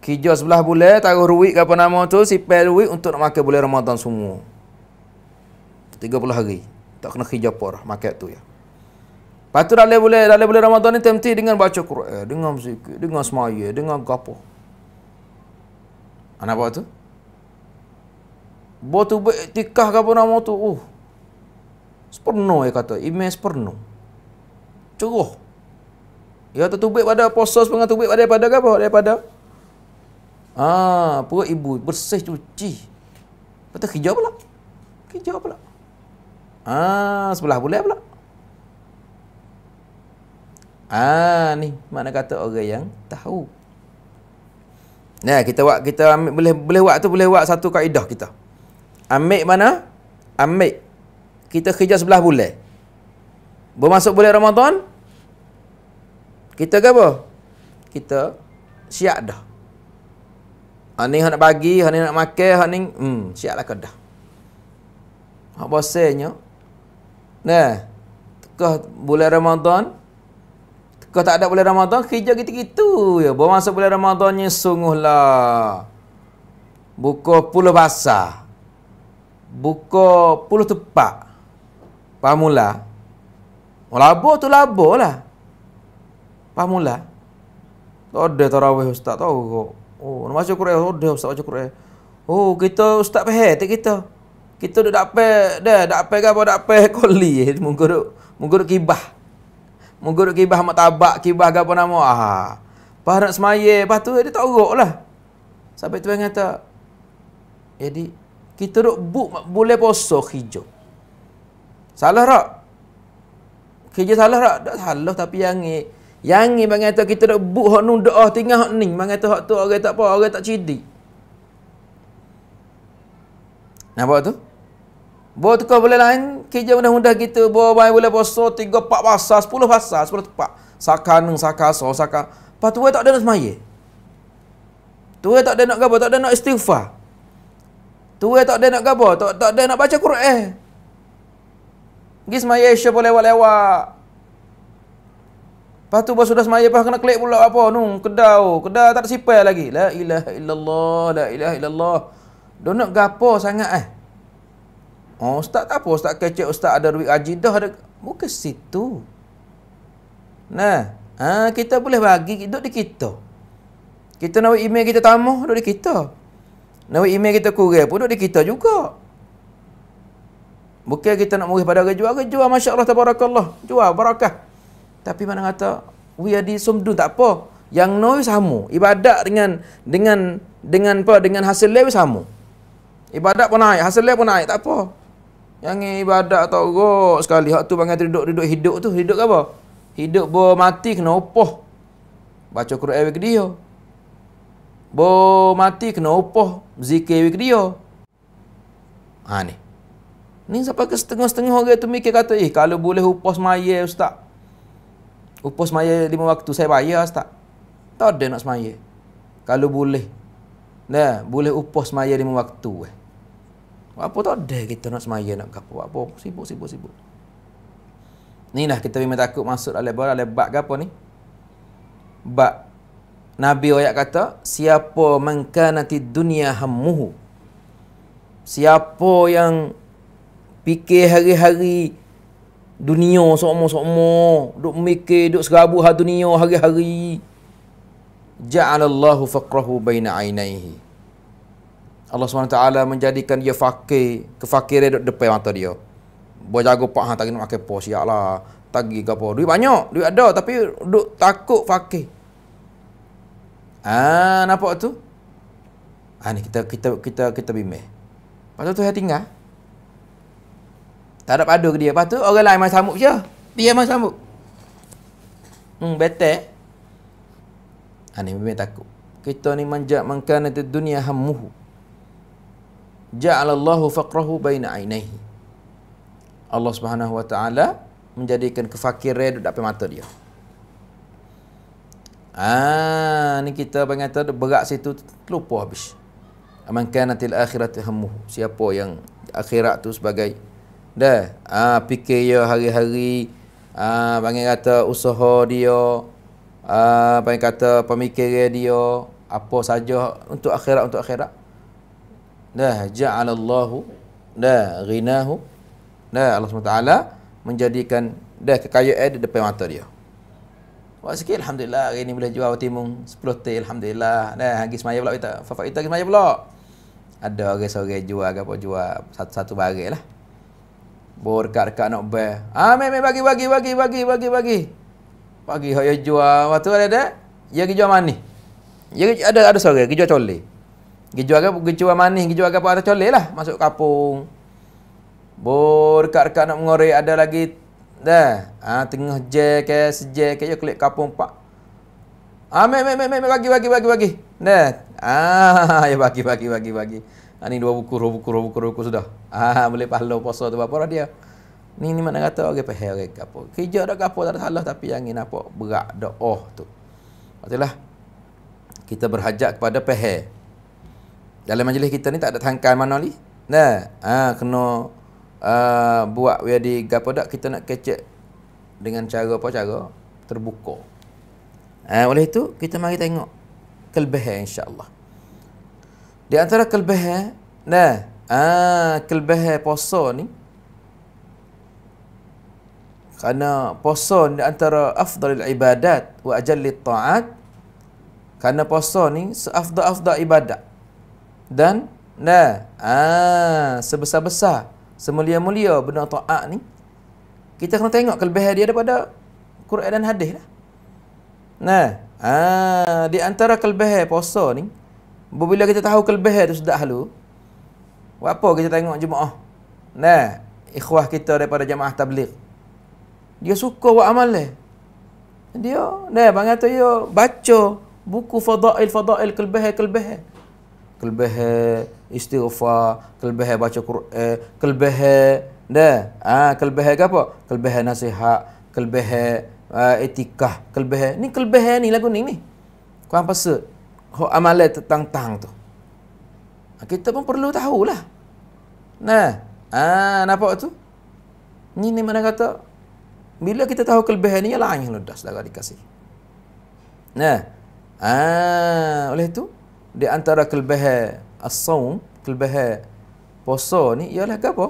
S1: Kijau sebelah boleh Taruh ruik ke apa nama tu Sipel ruik untuk nak makan boleh Ramadan semua 30 hari Tak kena hijau apa lah Makan tu ya Lepas tu dah boleh Dah boleh Ramadan ni Tentu dengan baca Quran Dengan zikir Dengan semaya Dengan gapa Anak apa tu? Buat tu Tikah ke apa nama tu Oh Sepenuh ya kata Imeh sepenuh ceroh. Ya tu tubik pada puasa sepengah tubik pada pada ke apa? Daripada Ah, perut ibu bersih cuci. Betul hijau pula. Hijau pula. Ah, sebelah boleh pula. Ah, ni mana kata orang yang tahu. Nah, kita buat kita ambil, boleh boleh buat tu boleh buat satu kaedah kita. Ambil mana? Ambil kita kerja sebelah bulan. Bermasuk bulan Ramadan, kita ke apa? Kita siap dah. Ha nak bagi, ha nak makan, ha hmm siap lah kedah. Ha bosenya. Nah. Tekah bulan Ramadan. Tekah tak ada bulan Ramadan, kerja kita gitu ya. Bawa masuk bulan Ramadan ni sungguhlah. Buka puluh basah. Buka puluh tepat. Pamula. Labo tu labo lah mula? Tak ada tarawih ustaz tahu kok. Oh, nak baca Quran, ada ustaz baca Quran. Oh, kita ustaz pe tak kita. Kita duk dakpe dah, dakpe ke apa dakpe koli, mungkin duk mungkin kibah. Mungkin kibah mak tabak, kibah ke apa nama. Ah. Pas nak semaya, lepas tu dia tak urut lah. Sampai tu yang kata, jadi, kita duk buk boleh poso hijau. Salah tak? Kerja salah tak? Tak salah tapi yang ni, yang ni bang kata kita dak buk hak nun doa oh, tinggal hak ni. Bang kata hak tu orang tak apa, orang tak cidik. Nampak tu? Bawa tu kau boleh lain kerja mudah-mudah kita bawa bayi boleh puasa tiga 4 puasa sepuluh puasa sepuluh tepat. Sakan nang saka so saka. Pas tu tak ada nak semaya. Tu tak ada nak gapo, tak ada nak istighfar. Tu tak ada nak gapo, tak tak ada nak baca Quran. Gis maya syo boleh lewat-lewat. Lepas tu bos dah semaya pas kena klik pula apa nu kedau oh, kedau tak sipai lagi la ilaha illallah la ilaha illallah donok gapo sangat eh oh ustaz tak apa ustaz kecek ustaz ada duit haji dah ada muka situ nah ha, kita boleh bagi duduk di kita kita nak email kita tamu duduk di kita nak email kita kurang pun duduk di kita juga bukan kita nak murih pada orang jual orang jual masya-Allah tabarakallah jual barakah tapi mana kata we are disumdu tak apa. Yang no we sama. Ibadat dengan dengan dengan apa dengan hasil dia sama. Ibadat pun naik, hasil dia pun naik, tak apa. Yang ibadat tak rok sekali. Hak tu bangga duduk-duduk hidup tu, hidup ke apa? Hidup bo mati kena upah. Baca Quran ke dia. Bo mati kena upah, zikir ke dia. Ha ni. Ni sampai ke setengah-setengah orang tu mikir kata, "Eh, kalau boleh upah semaya ustaz." Upah semaya lima waktu saya bayar tak? Tak ada nak semaya. Kalau boleh. Nah, boleh upah semaya lima waktu eh. Apa tak ada kita nak semaya nak apa apa sibuk sibuk sibuk. Inilah kita memang takut masuk dalam bar dalam bab apa ni? Bab Nabi ayat kata, siapa mengkanati dunia hammuhu. Siapa yang fikir hari-hari dunia sokmo-sokmo duk mikir duk serabut hal dunia hari-hari ja'alallahu faqrahu baina ainaihi Allah SWT menjadikan dia fakir kefakiran duk depan mata dia buat jago pak hang tak nak makan pos ya Allah tagi gapo duit banyak duit ada tapi duk takut fakir ah nampak tu ah ni kita kita kita kita bimbing patut tu hati tinggal tak ada padu ke dia. Lepas tu orang lain main samuk je. Dia main samuk. Hmm, betek. Ha eh? ah, ni memang takut. Kita ni manjak mangkan di dunia hammuhu. Ja'alallahu faqrahu baina ainihi. Allah Subhanahu wa taala menjadikan kefakiran duduk dekat mata dia. Ah, ni kita bang kata berat situ lupa habis. Amankan til akhirati hammuhu. Siapa yang akhirat tu sebagai Dah, ah fikir dia hari-hari ah panggil kata usaha dia, ah panggil kata pemikiran dia, apa saja untuk akhirat untuk akhirat. Dah, ja'alallahu dah ghinahu. Dah Allah SWT menjadikan dah kekayaan di depan mata dia. Wah sikit alhamdulillah hari ni boleh jual timung 10 tel alhamdulillah. Dah hari semaya pula kita. Fafak kita semaya pula. Ada orang-orang jual apa jual satu-satu barang lah. Bor kat dekat nak bear. Ah, mai mai bagi bagi bagi bagi bagi bagi. Pagi saya jual. Waktu ada ada. Ya gi jual manis. Ya ada ada sore gi jual cole. Gi jual apa? jual manis, gi jual apa atas cole lah masuk kapung. Bor kat dekat nak mengorek ada lagi dah. Ah, tengah je ke seje ke ya kelik kapung pak. Ah, mai mai mai mai bagi bagi bagi bagi. Dah. Ah, ya bagi bagi bagi bagi. Ha, ni dua buku, dua buku, dua buku, dua buku sudah. Ah, ha, boleh pahala puasa tu apa dia. Ni ni mana kata orang okay, pehe orang okay, apa. Kerja dak apa tak ada salah tapi yang ni nampak berat doa oh, tu. Maksudlah kita berhajat kepada pehe. Dalam majlis kita ni tak ada tangkai mana ni. Nah, ha, ah kena uh, buat we di gapo kita nak kecek dengan cara apa cara terbuka. Ha, oleh itu kita mari tengok kelebihan insya-Allah. Di antara kelebihan eh? nah, ah kelebihan eh, puasa ni kerana puasa di antara afdalil ibadat wa ajallit taat kerana puasa ni seafdal-afdal ibadat dan nah ah sebesar-besar semulia-mulia benda taat ni kita kena tengok kelebihan dia daripada Quran dan hadis lah. Nah, ah di antara kelebihan eh, puasa ni bila kita tahu kelebihan tu sedak halu. Buat apa kita tengok jemaah? Nah, ikhwah kita daripada jemaah tabligh. Dia suka buat amal le. Dia, nah, bang tu yo baca buku fadail fadail kelebihan kelebihan. Kelebihan istighfar, kelebihan baca Quran, kelebihan nah, ah kelebihan apa? Kelebihan nasihat, kelebihan ha, etika, kelebihan. Ni kelebihan ni lagu ni ni. Kau apa sih? hak amalan tentang-tang tu. Ha, kita pun perlu tahulah. Nah, ah nampak tu? Ni ni mana kata bila kita tahu kelebihan ni lain yang ledas lah dikasih. Nah, ah oleh itu di antara kelebihan as-saum, kelebihan puasa ni ialah apa?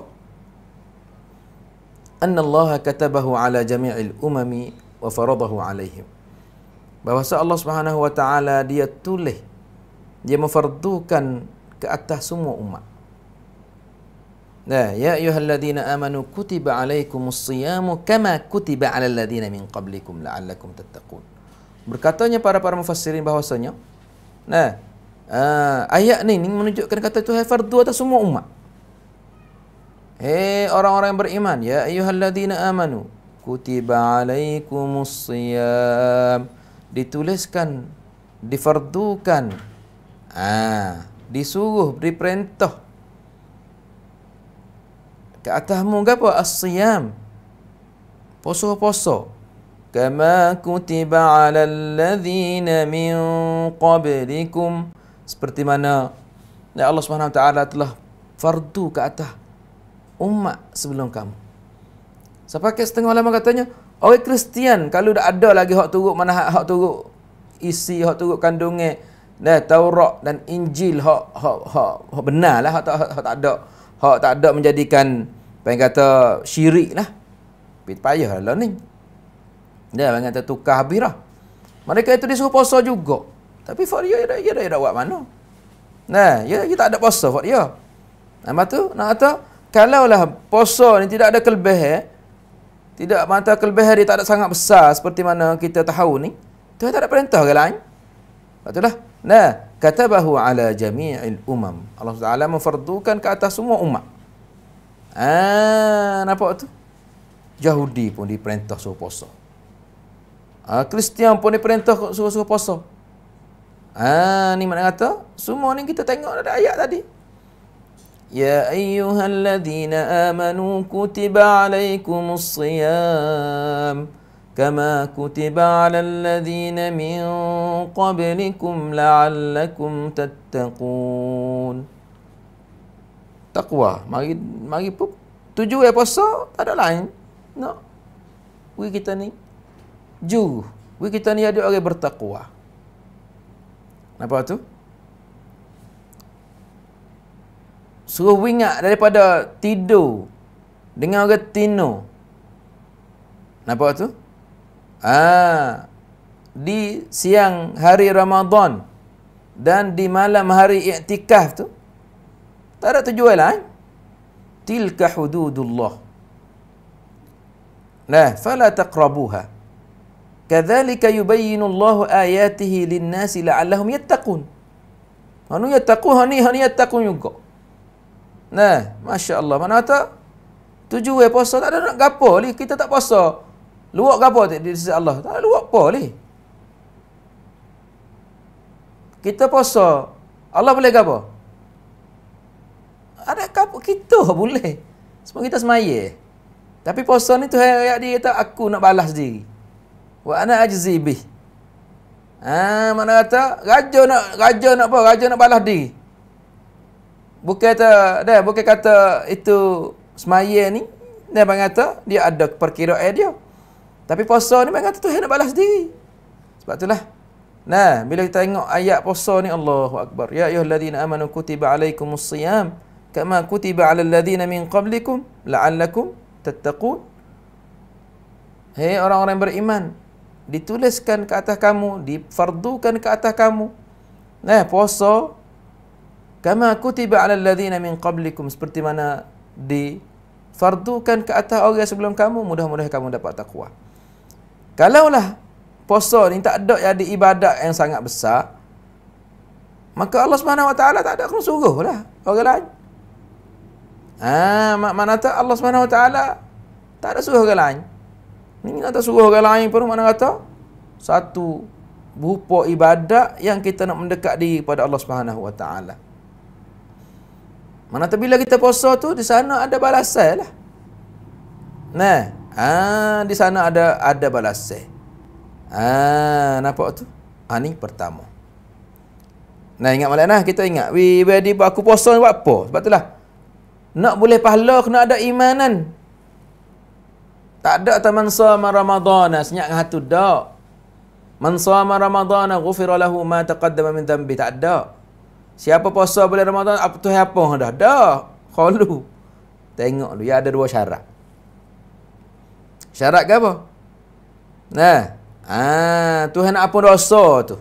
S1: Anna Allah katabahu ala jami'il umami wa faradahu alaihim bahwasa Allah Subhanahu wa taala dia tulis dia memfardukan ke atas semua umat. Nah, ya ayyuhalladzina amanu kutiba alaikumus-siyamu kama kutiba 'alal ladzina min qablikum la'allakum tattaqun. Berkatanya para para mufassirin bahwasanya nah uh, ayat ni, ni menunjukkan kata itu fardu atas semua umat. Hei orang-orang yang beriman, ya ayyuhalladzina amanu kutiba alaikumus-siyamu dituliskan difardukan ah disuruh diperintah ke atasmu gapo as-siyam puasa-puasa kama kutiba 'alal ladzina min qablikum seperti mana ya Allah Subhanahu wa taala telah fardu ke atas umat sebelum kamu Sepakai setengah lama katanya Orang Kristian kalau dah ada lagi hak turuk mana hak hak turuk isi hak turuk kandungnya dan Taurat dan Injil hak hak hak, hak benarlah hak, hak, hak, hak tak ada hak tak ada menjadikan pengen kata syirik lah. payah lah ni. Dia orang lah kata tukar habirah. Mereka itu disuruh puasa juga. Tapi fak dia dia dia, dia, buat mana? Nah, dia, ya, dia ya tak ada puasa fak dia. Nama tu nak kata kalaulah puasa ni tidak ada kelebihan eh? tidak mata kelbihari tak ada sangat besar seperti mana kita tahu ni Tuhan tak ada perintah ke lain patutlah nah katabahu ala jami'il umam Allah Taala memfardukan ke atas semua umat ah nampak tu Yahudi pun diperintah suruh puasa ah Kristian pun diperintah suruh suruh puasa ah ni mana kata semua ni kita tengok ada ayat tadi يا أيها الذين آمنوا كتب عليكم الصيام كما كتب على الذين من قبلكم لعلكم تتقون تقوى mari mari pun tujuh hari puasa tak ada lain no we kita ni juh we kita ni ada orang bertakwa apa tu Suruh wingat daripada tidur Dengan orang tino Nampak tu? Ah, di siang hari Ramadan Dan di malam hari iktikaf tu Tak ada tujuan lah eh? Tilka hududullah Nah, fala taqrabuha Kadzalika yubayyinu Allah ayatihi lin-nasi la'allahum yattaqun. Anu yattaqun, hani hani yattaqun juga. Nah, Masya Allah. Mana kata? Tujuh hari puasa. Tak ada nak gapa lagi. Kita tak puasa. Luak gapa di sisi Allah. Tak luak apa lagi. Kita puasa. Allah boleh gapa? Ada gapo Kita boleh. Semua kita semaya. Tapi puasa ni tu ayat dia kata aku nak balas diri. Wa ana ajzi bih. Ha, mana kata raja nak raja nak apa? Raja nak balas diri. Bukan kata, dia bukan kata itu semaya ni, dia bang kata dia ada perkiraan dia. Tapi puasa ni bang kata tu hendak balas diri. Sebab itulah. Nah, bila kita tengok ayat puasa ni Allahu Akbar. Ya ayyuhallazina amanu kutiba alaikumus siyam kama kutiba alal ladzina min qablikum la'allakum tattaqun. Hei orang-orang beriman, dituliskan ke atas kamu, difardukan ke atas kamu. Nah, puasa kama kutiba ala alladhina min qablikum seperti mana di fardukan ke atas orang sebelum kamu mudah-mudahan kamu dapat takwa kalaulah puasa ni tak ada yang ada ibadat yang sangat besar maka Allah Subhanahu wa taala tak ada kena suruhlah orang lain ah mak mana tak Allah Subhanahu wa taala tak ada suruh orang lain ini nak tak suruh orang lain pun mana kata satu rupa ibadat yang kita nak mendekat diri kepada Allah Subhanahu wa taala mana tapi bila kita puasa tu di sana ada balasan lah. Nah, ha, di sana ada ada balasan. Ha, nampak tu? Ha, ni pertama. Nah, ingat malam nah, kita ingat. Wi, wedi aku puasa buat apa? Sebab itulah. Nak boleh pahala kena ada imanan. Tak ada taman sama Ramadan, senyap dengan hatu dak. Man sama Ramadan, ghufira ma taqaddama min dhanbi. Tak ada. Siapa puasa bulan Ramadan, apa tu apa dah? Dah. Khalu. Tengok dulu, ya ada dua syarat. Syarat ke apa? Nah. Ah, Tuhan nak apa dosa tu?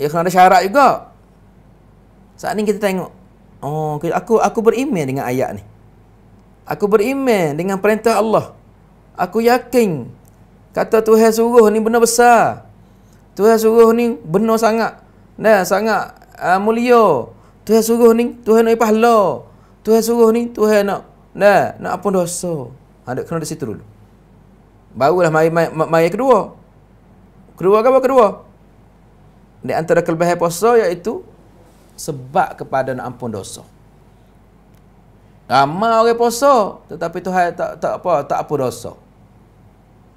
S1: Ya kena ada syarat juga. Saat ni kita tengok. Oh, aku aku beriman dengan ayat ni. Aku beriman dengan perintah Allah. Aku yakin kata Tuhan suruh ni benar besar. Tuhan suruh ni benar sangat. Nah, sangat uh, mulia. Tuhan suruh ni, Tuhan nak pahala. Tuhan suruh ni, Tuhan nak nah, nak apa dosa. Ha, ada kena di situ dulu. Barulah mai, mai, mai kedua. Kedua ke apa kedua? Di antara kelebihan puasa iaitu sebab kepada nak ampun dosa. Ramai orang puasa tetapi Tuhan tak tak apa, tak apa dosa.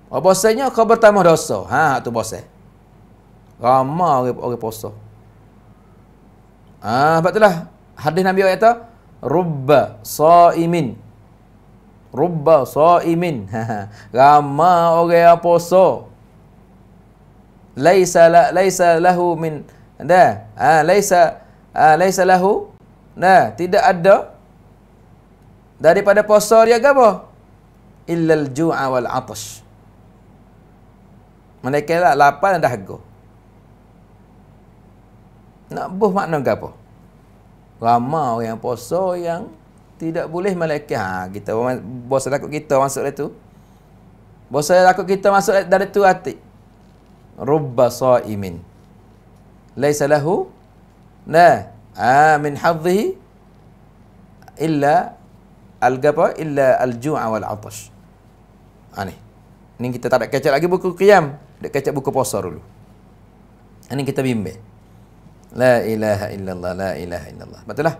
S1: Apa bosannya kau bertambah dosa. Ha tu bosan. Ramai orang orang puasa. Ah, sebab itulah hadis Nabi ayat kata rubba saimin. Rubba saimin. Rama orang yang puasa. Laisa la, laisa lahu min dah. Ah, laisa ah, laisa lahu. Nah, tidak ada daripada puasa dia gapo? Illa al-ju'a wal-'atsh. Mereka lah lapar dah go. Nak buh makna ke apa? Ramai orang yang puasa yang tidak boleh melekeh. Ha, kita bos takut kita masuk dari tu. Bos saya takut kita masuk dari tu hati. Rubba sa'imin. Laisa lahu la amin ha, hadzihi illa al-gapa illa al-ju'a wal atash. Ani. Ha, Ini kita tak ada kecek lagi buku qiyam, dak kecek buku puasa dulu. Ini ha, kita bimbing. La ilaha illallah, la ilaha illallah. Betul lah.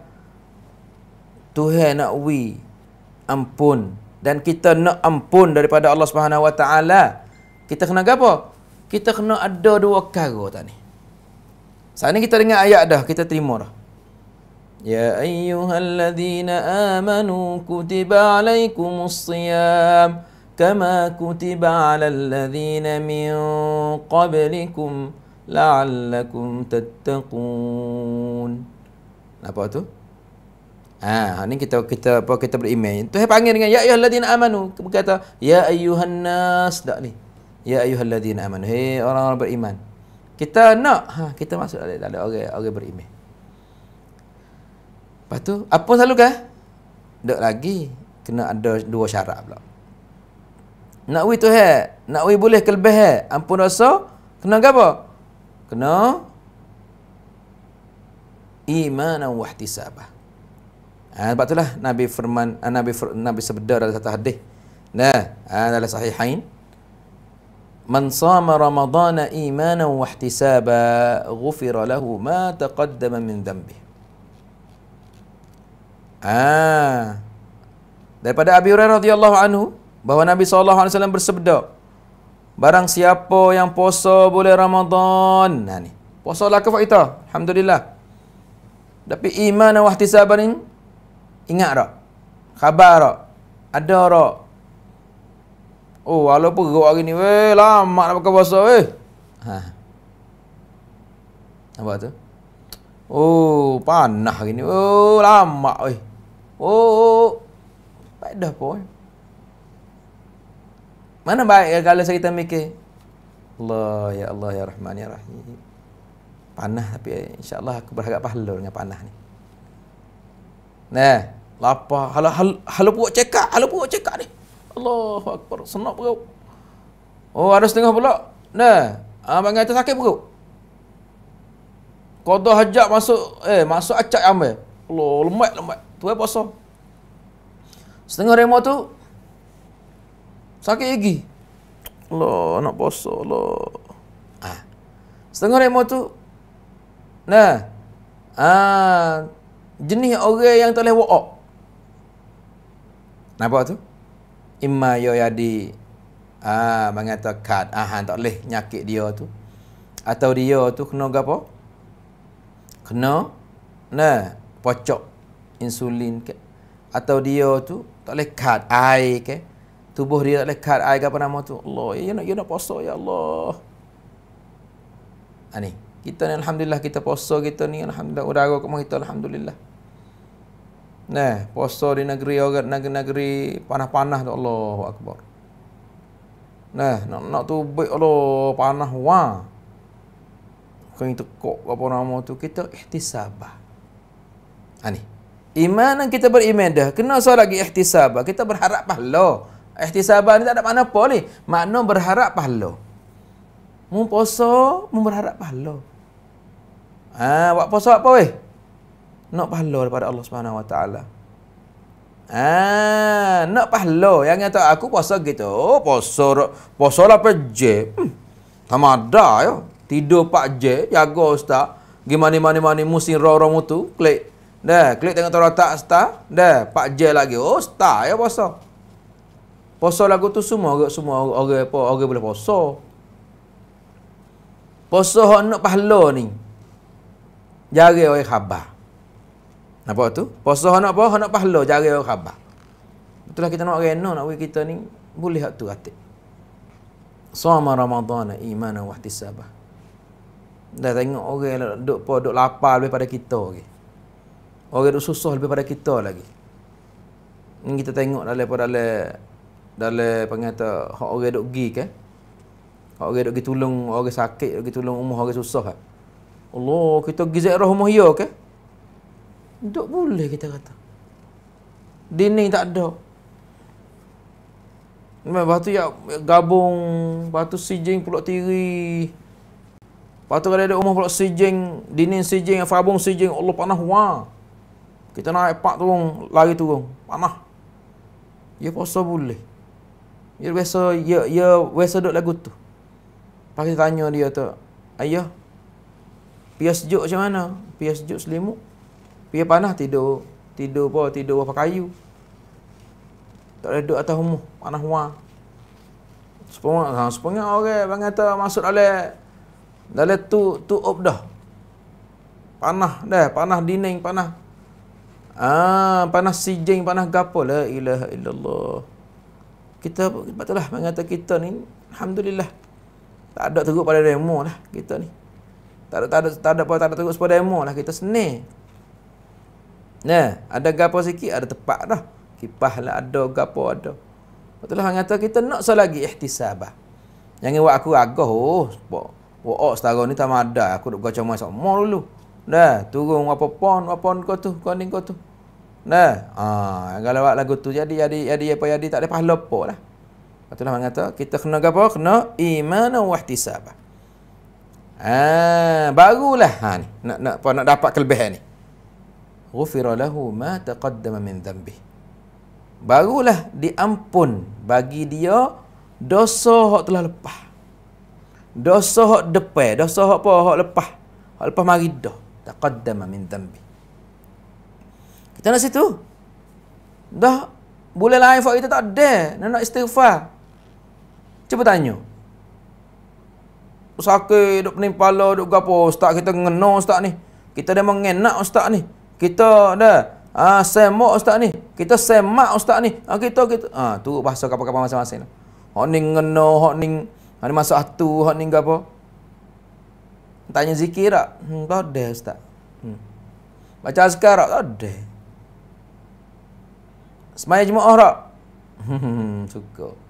S1: Tuhan nak we ampun dan kita nak ampun daripada Allah Subhanahu Wa Taala. Kita kena apa? Kita kena ada dua perkara tadi. Sana kita dengar ayat dah, kita terima dah. Ya ayyuhalladzina amanu kutiba alaikumus siyam kama kutiba alal ladzina min qablikum la'allakum tattaqun. Apa tu? Ah, ni kita kita apa kita beriman. Tu saya panggil dengan ya ayyuhallazina amanu. Kita kata ya ayyuhan nas dak ni. Ya ayyuhallazina amanu. Hei orang-orang beriman. Kita nak ha kita masuk ada ada orang orang beriman. Lepas tu apa selalu kah? Dak lagi kena ada dua syarat pula. Nak wui tu hai, nak wui boleh kelebih hai. Ampun dosa, kena ke apa? kena imanan wahtisabah. Ha, sebab itulah Nabi firman eh, Nabi Nabi sabda dalam satu hadis. Nah, ha, dalam sahihain Man sama Ramadan imanan wa ihtisaba ghufira lahu ma taqaddama min dhanbi. Ah. Ha. Daripada Abi Hurairah radhiyallahu anhu bahawa Nabi SAW bersabda, Barang siapa yang puasa bulan Ramadan. Nah ni. Puasa lah kafah kita. Alhamdulillah. Tapi iman dan wahtisaban ni. Ingat tak? Khabar tak? Ada tak? Oh, walaupun geruk hari ni. Weh, lama nak buka puasa. Weh. Ha. Apa tu? Oh, panah hari ni. Oh, lama. Weh. Oh, oh, oh. Tak ada pun. Mana baik ya kalau kita mikir Allah ya Allah ya Rahman ya Rahim Panah tapi insyaAllah aku berharap pahala dengan panah ni Nah, lapa Halau hal, hal, puak cekak Halau puak cekak ni Allahu Akbar Senap perut Oh ada setengah pula Nah, ah, Abang kata sakit perut Kodoh hajak masuk Eh masuk acak yang Allah lemak lemak Tu apa eh, pasal Setengah remah tu Sakit gigi, Allah, nak puasa Allah. Ah. Setengah remo tu. Nah. Ah, jenis orang yang telah wa'ak. Nampak tu? Imma yo yadi. Ah, mengatakan ah tak leh nyakit dia tu. Atau dia tu kena gapo? Kena nah, pocok insulin ke. Atau dia tu tak leh kad air ke. Okay? Tubuh dia tak lekat air apa nama tu. Allah, ya nak ya nak puasa ya Allah. Ani, ha, kita ni alhamdulillah kita puasa kita ni alhamdulillah udara kat kita alhamdulillah. Nah, puasa di negeri orang negeri, negeri panah-panah tu Allahu akbar. Nah, nak nak tu baik Allah panah wa. Kau itu kok apa nama tu kita ihtisabah. Ani. Ha, Iman yang kita beriman dah kena solat ihtisabah. Kita berharap pahala. Ihtisaban ni tak ada makna apa ni. Makna berharap pahala. Mun puasa, mun berharap pahala. Ha, buat puasa apa weh? Nak pahala daripada Allah Subhanahu Wa Taala. Ha, nak pahala. Yang kata aku puasa gitu. Oh, puasa puasa lah peje. Hmm. ada yo. Tidur pak je, jaga ustaz. Gimana mana mana musim roro mutu, klik. Dah, klik tengok tarotak ustaz. Dah, pak je lagi. Oh, ustaz ya puasa. Puasa lagu tu semua orang semua orang apa orang boleh puasa. Puasa hok nak pahala ni. Jari orang khabar. Apa tu? Puasa hok nak apa? Hok nak pahala jari orang khabar. Itulah kita nak rena nak bagi kita ni boleh hak tu atik. Soma Ramadan iman wa ihtisabah. Dah tengok orang yang duk apa duk lapar lebih pada kita lagi. Orang duk susah lebih pada kita lagi. Ini kita tengok dalam pada dalam dalam panggil tak hak orang dok gi kan hak orang dok gi tolong orang sakit dok gi tolong umur orang susah kan? Allah kita gi ziarah rumah ya kan dok boleh kita kata Dini tak ada Memang batu ya gabung, batu sijing pulak tiri. Batu kada ada umur pulak sijing, dini sijing, fabung sijing, Allah panah wa. Kita naik pak turun, lari turun, panah. Ya puasa boleh. Dia biasa ya ya biasa duk lagu tu. Pakai tanya dia tu. Ayah. Pia sejuk macam mana? Pia sejuk selimut. Pia panas tidur, tidur apa? Tidur apa kayu. Tak ada duk atas rumah, panas hua. Sepengang, sepengang orang bang kata masuk ale dalam tu tu op dah. Panah dah, panah dining panah. Ah, ha, panas sijing, panah gapo la ilaha illallah kita patutlah mengata kita ni alhamdulillah tak ada teruk pada demo lah kita ni tak ada tak ada tak ada apa tak ada teruk pada demo lah kita seni. nah ada gapo sikit ada tepat dah kipas lah ada gapo ada patutlah mengata kita nak selagi ihtisabah jangan buat aku agah oh sebab Wah, oh, setara ni tak ada. Aku duk gacau main sama dulu. Dah, turun apa pon, apa pon kau tu, kau ni kau tu. Nah, ha, kalau buat lagu tu jadi jadi jadi apa jadi tak ada pahala apa lah. Patutlah mak kata kita kena apa? Kena iman dan ihtisab. Ah, ha, barulah ha ni, nak nak apa nak dapat kelebihan ni. Ghufira lahu ma taqaddama min dhanbi. Barulah diampun bagi dia dosa hak telah lepas. Dosa hak depan, dosa hak apa hak lepas. Hak lepas mari dah taqaddama min dhanbi. Tengok situ. Dah boleh lain faham kita tak ada. Nak, nak istighfar. Cuba tanya. Sakit, duk pening pala, duk gapo. Ustaz kita ngeno ustaz ni. Kita dah mengenak ustaz ni. Kita dah ah ha, semak ustaz ni. Kita semak ustaz ni. Ha, kita kita ah ha, tu bahasa kapak kapak masing-masing. Lah. Hok ning ngeno, hok ning ada ha, masa satu, hok ning gapo. Tanya zikir tak? Hmm, tak ada ustaz. Hmm. Baca sekarang tak ada. Semayang jemaah tak? Hmm, suka.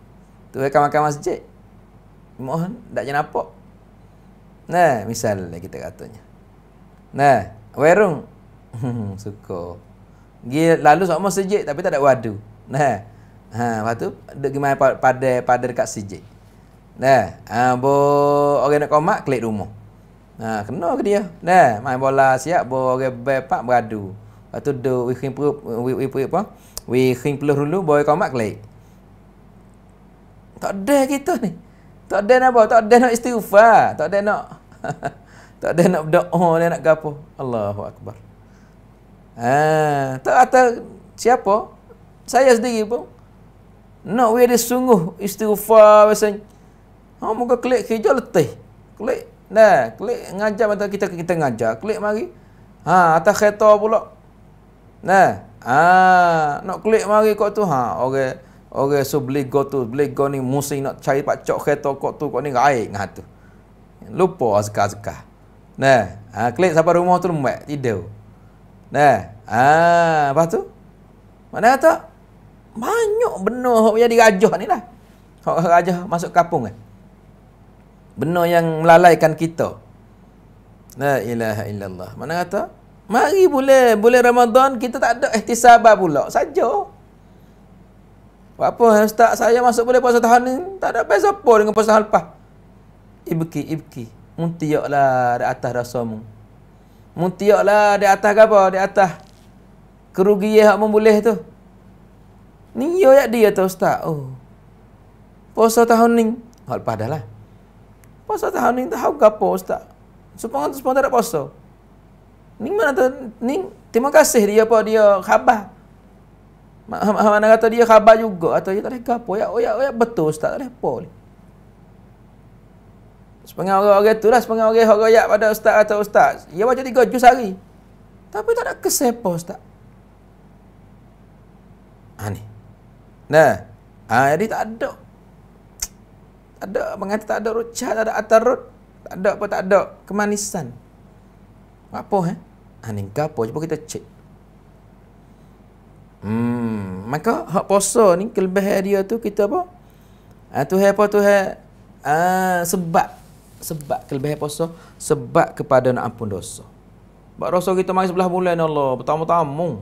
S1: Tu kan makan masjid. Jemaah tak jenapa. nampak. Nah, misal lah kita katanya. Nah, warung. Hmm, suka. Gi lalu sama masjid tapi tak ada wadu. Nah. Ha, lepas tu duk gimai pada pada dekat masjid. Nah, ha, bo orang nak komak klik rumah. Nah, ha, kena ke dia? Nah, main bola siap bo orang bepak beradu. Lepas tu duk wikin perut wikin apa? we khing peluh dulu boy kau mak klik tak ada kita ni tak ada apa tak ada nak istighfar tak ada nak tak ada nak berdoa dan nak gapo Allahu akbar ha tak ada siapa saya sendiri pun nak we ada sungguh istighfar pasal ha muka klik kerja letih klik nah klik ngajar mata kita kita ngajar klik mari ha atas kereta pula nah Ah, nak klik mari kok tu ha, orang orang so beli go tu, beli go ni musim nak cari pak cok kereta kok tu kok ni raik ngah ha, tu. Lupa azka-azka. Lah nah, ha, klik sampai rumah tu lembek, tidur. Nah, ha, apa tu? Mana kata? Banyak benda yang jadi rajah ni lah. Hok rajah masuk kapung eh. Benda yang melalaikan kita. La ilaha illallah. Mana kata? Mari boleh, boleh Ramadan kita tak ada ihtisabah pula. Saja. Apa ustaz saya masuk boleh puasa tahun ni tak ada beza apa dengan puasa lepas. Ibki ibki. Muntiaklah di atas rasamu. Muntiaklah di atas apa? Di atas kerugian hak memboleh tu. Ni yo ya dia tu ustaz. Oh. Puasa tahun ni hal padahlah. Puasa tahun ni tahu gapo ustaz? Supaya tu supaya tak puasa. Ni mana tu? Ni terima kasih dia apa dia khabar. Mana kata dia khabar juga atau dia tak ada apa. Ya, oh, ya, oh, ya, betul ustaz tak ada apa ni. Sepengah orang-orang tu lah, sepengah orang-orang yang pada ustaz atau ustaz. Dia baca tiga juz hari. Tapi tak ada kesih apa ustaz. Ha ni. Nah, ha, jadi tak ada. Tak ada, mengatakan tak ada rucah, tak ada atarut. Tak ada apa, tak ada Kemanisan. Apa eh? Aning ah, gapo, cuba kita cek. Hmm, maka hak puasa ni kelebih dia tu kita apa? Ah tu apa tu ah sebab sebab kelebih puasa sebab kepada nak ampun dosa. Sebab dosa kita mai sebelah bulan ya Allah, pertama-tama.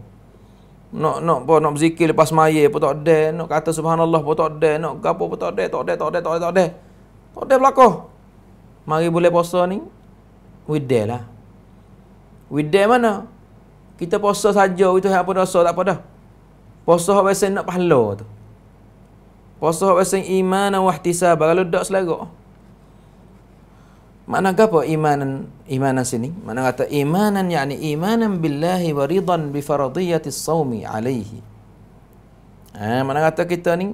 S1: Nak nak apa nak berzikir lepas maya apa tak ada, nak kata subhanallah apa tak ada, nak gapo apa tak ada, tak ada tak ada tak ada tak ada. Tak ada belako. Mari boleh puasa ni. Wedelah. Widai mana? Kita puasa saja, itu apa dosa tak apa dah. Puasa hak biasa nak pahala tu. Puasa hak biasa iman dan ihtisab kalau dak selagak. Mana apa imanan imanan sini? Mana kata imanan yakni imanan billahi wa ridan bi faradiyati saumi alaihi. Ha, mana kata kita ni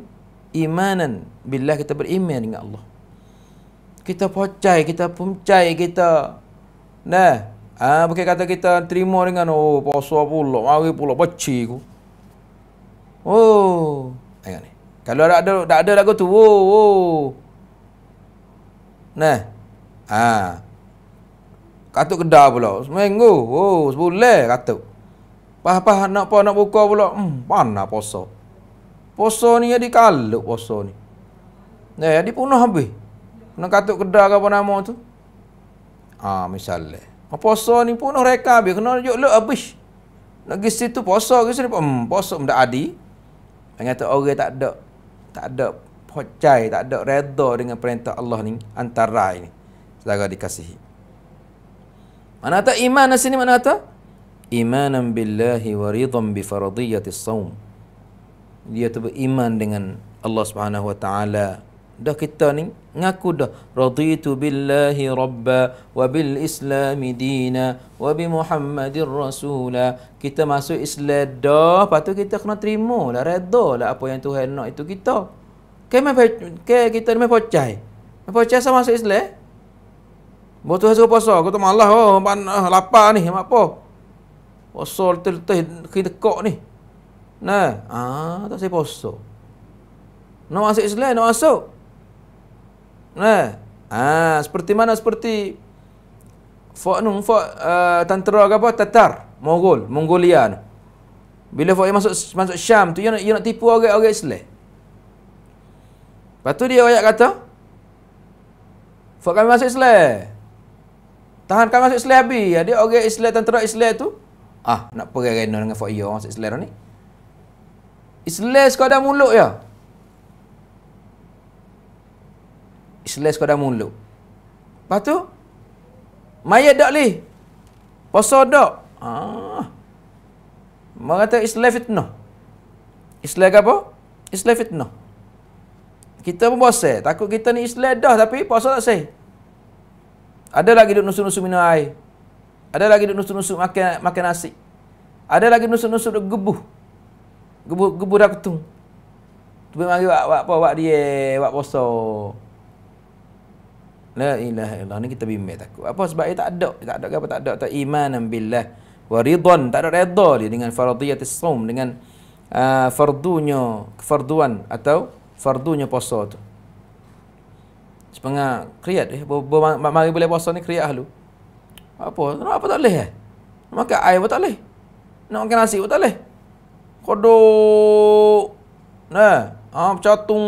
S1: imanan billah kita beriman dengan Allah. Kita percaya, kita pemcai kita. Nah, Ah, bukan kata kita terima dengan oh puasa pula, mari pula peci aku. Oh, ayo ni. Kalau ada ada tak ada lagu tu. Oh, oh. Nah. Ah. Katuk kedah pula. Seminggu. Oh, sebulan katuk. Pah-pah nak apa nak buka pula. Hmm, mana puasa? Puasa ni jadi kaluk puasa ni. Nah, jadi punah habis. Nak katuk kedah apa nama tu? Ah, misalnya. Puasa ni pun orang reka habis. Kena juk lep habis. Nak pergi situ puasa ke sini. Hmm, puasa pun tak ada. Dia kata orang tak ada. Tak ada pocai. Tak ada reda dengan perintah Allah ni. Antara ini. Selagi dikasihi. Mana tak iman di sini? Mana kata? Imanan billahi wa ridham bi faradiyatis sawm. Dia tu beriman dengan Allah Subhanahu wa taala dah kita ni ngaku dah raditu billahi rabba wa bil islam dina wa bi muhammadir rasula kita masuk islam dah patu kita kena terima lah redha lah apa yang tuhan nak itu kita ke mai ke kita ni pocai pocai sama masuk islam Bo tuhan suruh puasa kata malah oh pan ah, lapar ni mak apa puasa letih-letih kita kok ni nah ah tak saya puasa nak masuk islam nak masuk Nah, Ha, seperti mana seperti Fok nung Fok uh, ah, Tantera apa Tatar Mongol Mongolia ni. Bila Fok masuk Masuk Syam tu You nak, nak tipu orang-orang Islam Batu dia ayat kata Fok kami masuk Islam Tahan kami masuk Islam bi, ya, Dia orang Islam tentera Islam tu Ah nak pergi Reno dengan Fok Iyo Masuk Islam ni Islam sekadar mulut ya Islas kau mulu, mula. Lepas tu, mayat tak boleh. Puasa tak. Ah. Mereka Islam fitnah. Islam apa? Islam fitnah. Kita pun puasa. Takut kita ni Islam dah tapi puasa tak sahih. Ada lagi duduk nusuk-nusuk minum air. Ada lagi duduk nusuk-nusuk makan, makan nasi. Ada lagi nusuk-nusuk duduk gebuh. Gebuh, gebuh dah ketung. Tapi mari buat apa? Buat dia. Buat poso. La ilaha illallah ni kita bimbing takut. Apa sebab dia tak ada? Dia tak ada apa tak ada tak imanan billah wa ridhon tak ada redha dia dengan fardiyat saum dengan uh, fardunya kefarduan atau fardunya puasa tu. Sepengah kriat eh mari boleh puasa ni kriat lu. Apa? Kenapa apa tak boleh eh? Maka air pun tak boleh. Nak makan nasi pun tak boleh. Kodok. Nah, ah, catung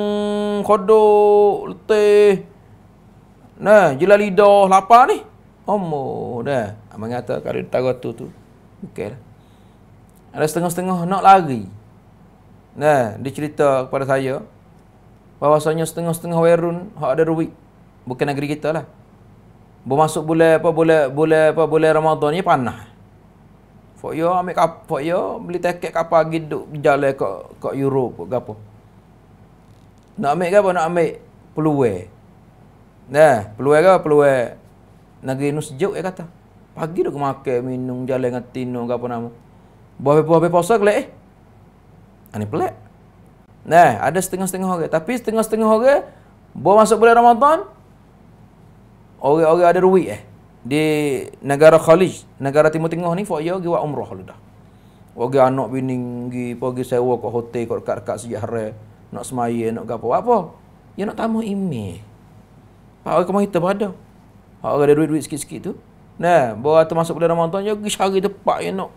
S1: kodok letih. Nah, jelah lidah lapar ni. Omo, dah. Abang kata kalau tak tu tu. Okey lah. Ada setengah-setengah nak lari. Nah, dia cerita kepada saya bahawasanya setengah-setengah Werun hak ada ruik bukan negeri kita lah. Bermasuk bulan apa bulan bulan apa bulan Ramadan ni panas. Fok yo ambil kap, yo beli tiket kapal pergi duk jalan ke ke Europe ke apa. Nak ambil ke apa? Nak ambil peluang. Nah, peluang ke peluang negeri nu sejuk dia kata. Pagi dok makan minum jalan dengan tino ke apa nama. Buah-buah puasa kelek eh. Ani ah, pelik. Nah, ada setengah-setengah orang, tapi setengah-setengah orang buah masuk bulan Ramadan orang-orang ada ruik eh di negara Khalij, negara timur tengah ni fakir pergi buat umrah dulu dah. Orang anak bini pergi pergi sewa kat hotel kat dekat-dekat sejarah nak semaya nak gapo apa. Dia ya, nak tamu imej. Hak orang kemari terpada. Hak orang ada duit-duit sikit-sikit tu. Nah, bawa tu masuk bulan Ramadan je, ya, gish hari tepat ya nak.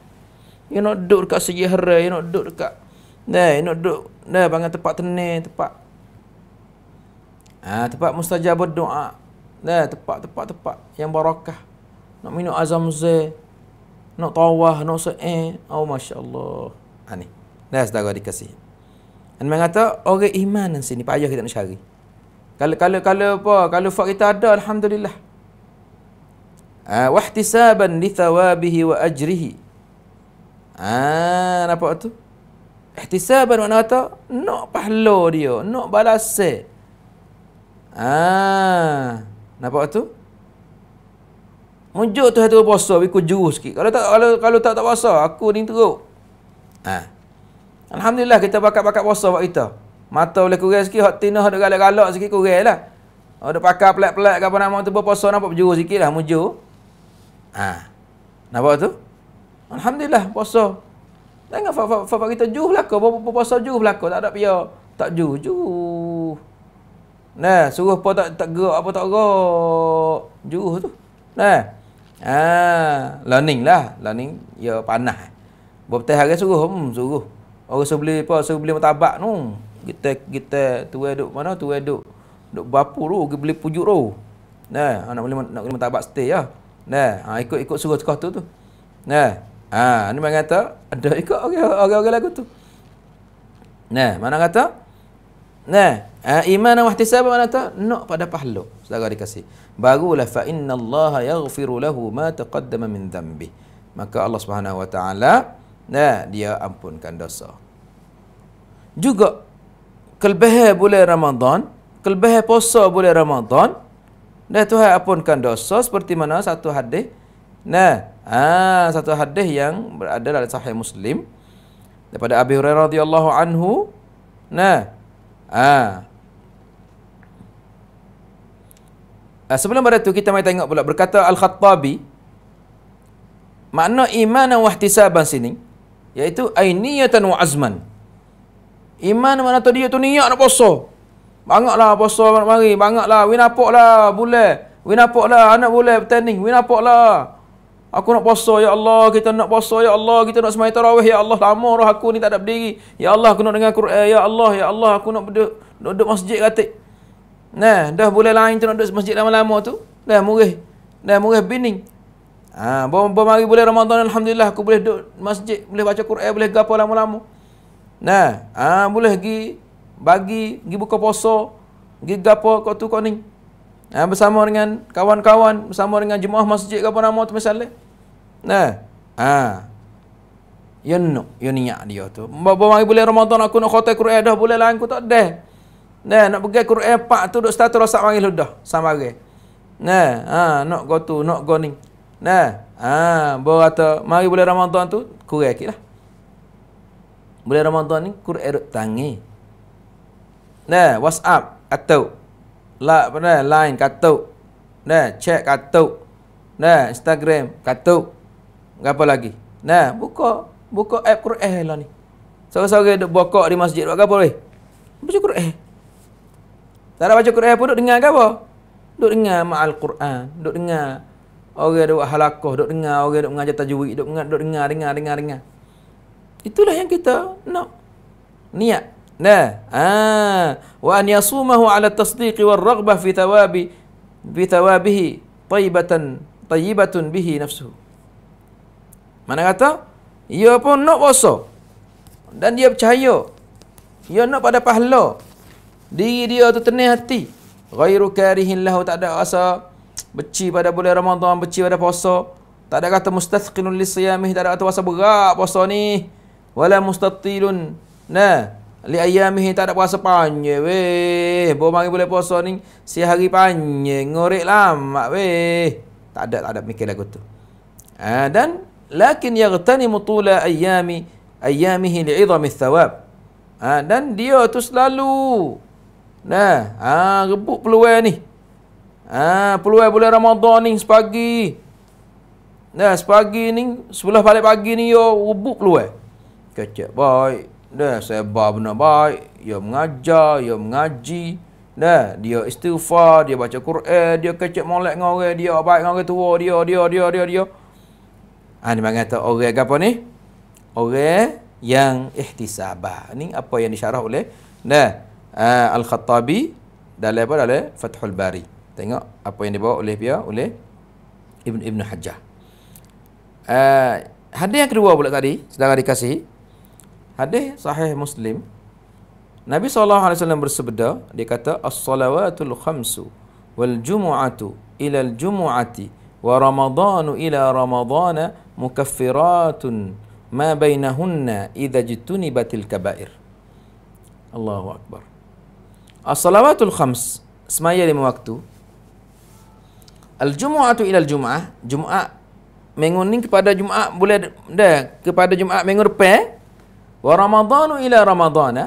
S1: Ya nak duduk dekat sejahtera, ya nak duduk dekat. Nah, ya nak duduk. Nah, bangun tempat tenang, tempat. Ah, ha, tempat mustajab berdoa. Nah, tempat tempat tempat yang barakah. Nak minum azam ze. Nak tawah, nak se'e. Eh, oh, masya-Allah. Ani. Ah, nah, saudara dikasih. Dan mengata orang iman di sini payah kita nak cari. Kalau kalau kalau apa? Kalau fak kita ada alhamdulillah. Ah wa ihtisaban li thawabihi wa ajrihi. Ah nampak tu? Ihtisaban makna kata nak pahala dia, nak balas. Ah nampak tu? Mujur tu hati puasa aku jurus sikit. Kalau tak kalau kalau tak tak puasa aku ni teruk. Ah. Alhamdulillah kita bakat-bakat puasa buat kita. Mata boleh kurang sikit, hak tinah dok galak-galak sikit kuranglah. Oh dok pakar pelat-pelat ke apa nama tu berpuasa nampak berjuru sikitlah mujur. Ha. Nampak tu? Alhamdulillah puasa. Tengok fak fak fak kita juh belako, puasa juh belako, tak ada pihak Tak juh, juh. Nah, suruh pun tak tak gerak apa tak gerak. Juh tu. Nah. Ha, learning lah, learning ya panah. Bob teh hari suruh, hmm, suruh. Orang suruh beli apa, suruh beli matabak tu. Hmm. No kita kita tua duk mana tua duk duk bapu tu ke beli pujuk tu nah ha, nak beli nak beli martabak stay ya nah ha, ikut ikut suruh cekah tu tu nah ha ni mana kata ada ikut orang-orang lagu tu nah mana kata nah ha, iman dan ihtisab mana kata nak pada pahala saudara dikasih barulah fa inna innallaha yaghfiru lahu ma taqaddama min dhanbi maka Allah Subhanahu wa taala nah dia ampunkan dosa juga kelbah bulan Ramadan, kelbah puasa bulan Ramadan, dah Tuhan ampunkan dosa seperti mana satu hadis. Nah, ha, satu hadis yang berada dalam Sahih Muslim daripada Abi Hurairah radhiyallahu anhu. Nah, ha. Nah, sebelum pada tu kita mai tengok pula berkata Al-Khattabi makna iman wa ihtisaban sini iaitu ainiyatan wa azman. Iman mana tu dia tu niat nak puasa. Banyaklah puasa nak mari Banyaklah. Win apoklah. Boleh. Win apoklah. Anak boleh. Pertanding. Win apoklah. Aku nak puasa. Ya Allah. Kita nak puasa. Ya Allah. Kita nak semai tarawih. Ya Allah. Lama roh aku ni tak ada berdiri. Ya Allah. Aku nak dengar Quran. Ya Allah. Ya Allah. Aku nak duduk, duduk masjid katik. Nah, dah boleh lain tu nak duduk masjid lama-lama tu. Dah murih. Dah murih bining. Ah, ha, bom bom hari boleh Ramadan alhamdulillah aku boleh duduk masjid, boleh baca Quran, boleh gapo lama-lama. Nah, ha, boleh pergi bagi, pergi buka puasa, pergi gapo kau tu kau ni. Ha, bersama dengan kawan-kawan, bersama dengan jemaah masjid ke apa nama tu misalnya. Nah. Ha. Ya no, ya dia tu. Bapa mari boleh Ramadan aku nak khotai Quran dah boleh lah aku tak ada. Nah, nak pergi Quran pak tu duk status rosak mari lu dah. Sambare. Nah, ha, nak go tu, nak go ni. Nah, ha, bawa tu mari boleh Ramadan tu kurang lah. Bulan Ramadan ni kur erot tangi. Nah, WhatsApp atau La apa nah, line kata. Nah, chat kata. Nah, Instagram kata. Apa lagi? Nah, buka buka app Quran lah ni. Sore-sore duk bokok di masjid buat apa weh? Baca Quran. Tak ada baca Quran pun duk dengar ke apa? Duk dengar Al Quran, duk dengar orang duk halakoh, duk dengar orang duk mengajar tajwid, duk dengar duk dengar dengar dengar dengar. Itulah yang kita nak niat. Nah, ah, wa an yasumahu ala tasdiq wal raghbah fi thawabi bi thawabihi tayyibatan tayyibatun bihi nafsuhu. Mana kata? Ia pun nak puasa dan dia percaya. Ia nak pada pahala. Diri dia tu tenang hati. Ghairu karihin lahu tak ada rasa beci pada bulan Ramadan, beci pada puasa. Tak ada kata mustathqinun li siyamih, tak ada kata puasa berat puasa ni wala mustatilun nah, li ayamihi tak ada puasa panjang weh bo mari boleh puasa ni sehari panjang ngorek lama weh tak ada tak ada mikir lagu tu ha, dan lakin yaghtani mutula ayami ayamihi li idhami thawab ha, dan dia tu selalu nah ha, rebut peluang ni ha, peluang bulan Ramadan ni sepagi Nah, sepagi ni, sebelah balik pagi ni, yo rebut peluang kecil baik dah sebab benda baik dia mengajar dia mengaji dah dia istighfar dia baca Quran dia kecil molek dengan orang dia baik dengan orang tua dia dia dia dia dia ha ni mana kata orang apa ni orang yang ihtisabah ni apa yang disyarah oleh dah ha, al-khattabi dalam apa dalam Fathul Bari tengok apa yang dibawa oleh dia oleh Ibn Ibn Hajjah uh, hadis kedua pula tadi sedang dikasih Hadis sahih Muslim Nabi SAW bersebeda Dia kata As-salawatul khamsu Wal-jumu'atu ilal jumu'ati Wa ramadhanu ila ramadhana Mukaffiratun Ma bainahunna Iza jitunibatil kabair Allahu Akbar As-salawatul khams Semaya lima waktu Al-jumu'atu ilal jumu'ah Jumu'ah Mengunin kepada Jumu'ah Boleh dah Kepada Jumu'ah Mengurpeh wa ramadanu ila ramadana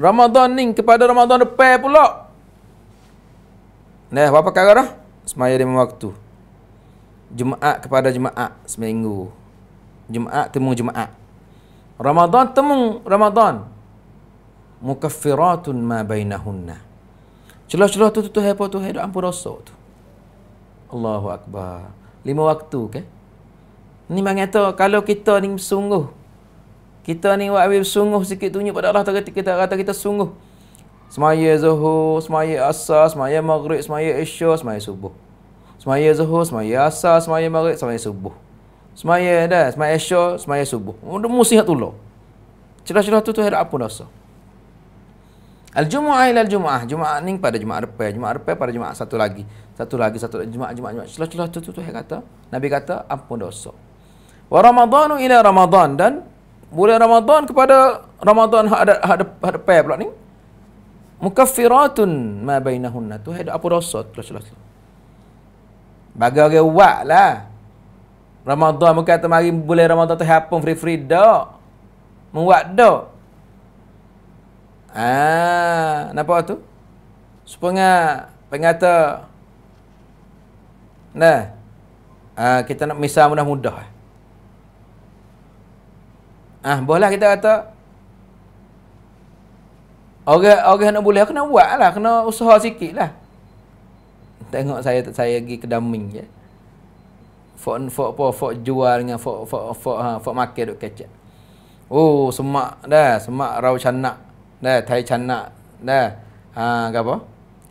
S1: Ramadhan ning kepada Ramadhan depan pula nah apa perkara dah semaya lima waktu jumaat kepada jumaat seminggu jumaat temu jumaat Ramadhan temu Ramadhan. mukaffiratun ma bainahunna celah-celah tu tu hepo tu hai doa ampun dosa tu Allahu akbar lima waktu ke okay? ni mangato kalau kita ni sungguh kita ni wa'awi sungguh sikit tunjuk pada Allah kata kita kata kita sungguh. Semaya zuhur, semaya asar, semaya maghrib, semaya isya, semaya subuh. Semaya zuhur, semaya asar, semaya maghrib, semaya subuh. Semaya dah, semaya isya, semaya subuh. Mesti tu tolong. Celah-celah tu tu ada apa dosa? Al-Jumu'ah ila al-Jumu'ah. Jumu'ah ni pada Jumu'ah depan. Jumu'ah depan pada Jumu'ah satu lagi. Satu lagi, satu lagi. Jumu'ah, Jumu'ah, Jumu'ah. Celah-celah tu tu tu kata. Nabi kata, ampun dosa. Wa Ramadhanu ila Ramadhan. Dan bulan Ramadan kepada Ramadan hak ada hak ada pay pula ni. Mukaffiratun ma bainahunna. Tu ada apa dosa terus terus. Bagai-bagai lah Ramadan bukan kata mari bulan Ramadan tu hapun free-free dak. Muat dak. Ha, ah, napa tu? Supaya pengata Nah. Ah, kita nak misal mudah-mudah. Ah, ha, bolehlah kita kata orang orang nak boleh kena lah, kena usaha sikit lah. Tengok saya saya pergi kedaming je. Fok fok apa fok jual dengan fok fok fok ha fok makan duk kecek. Oh, semak dah, semak rau canak. Dah, thai canak. Dah. Ha, apa?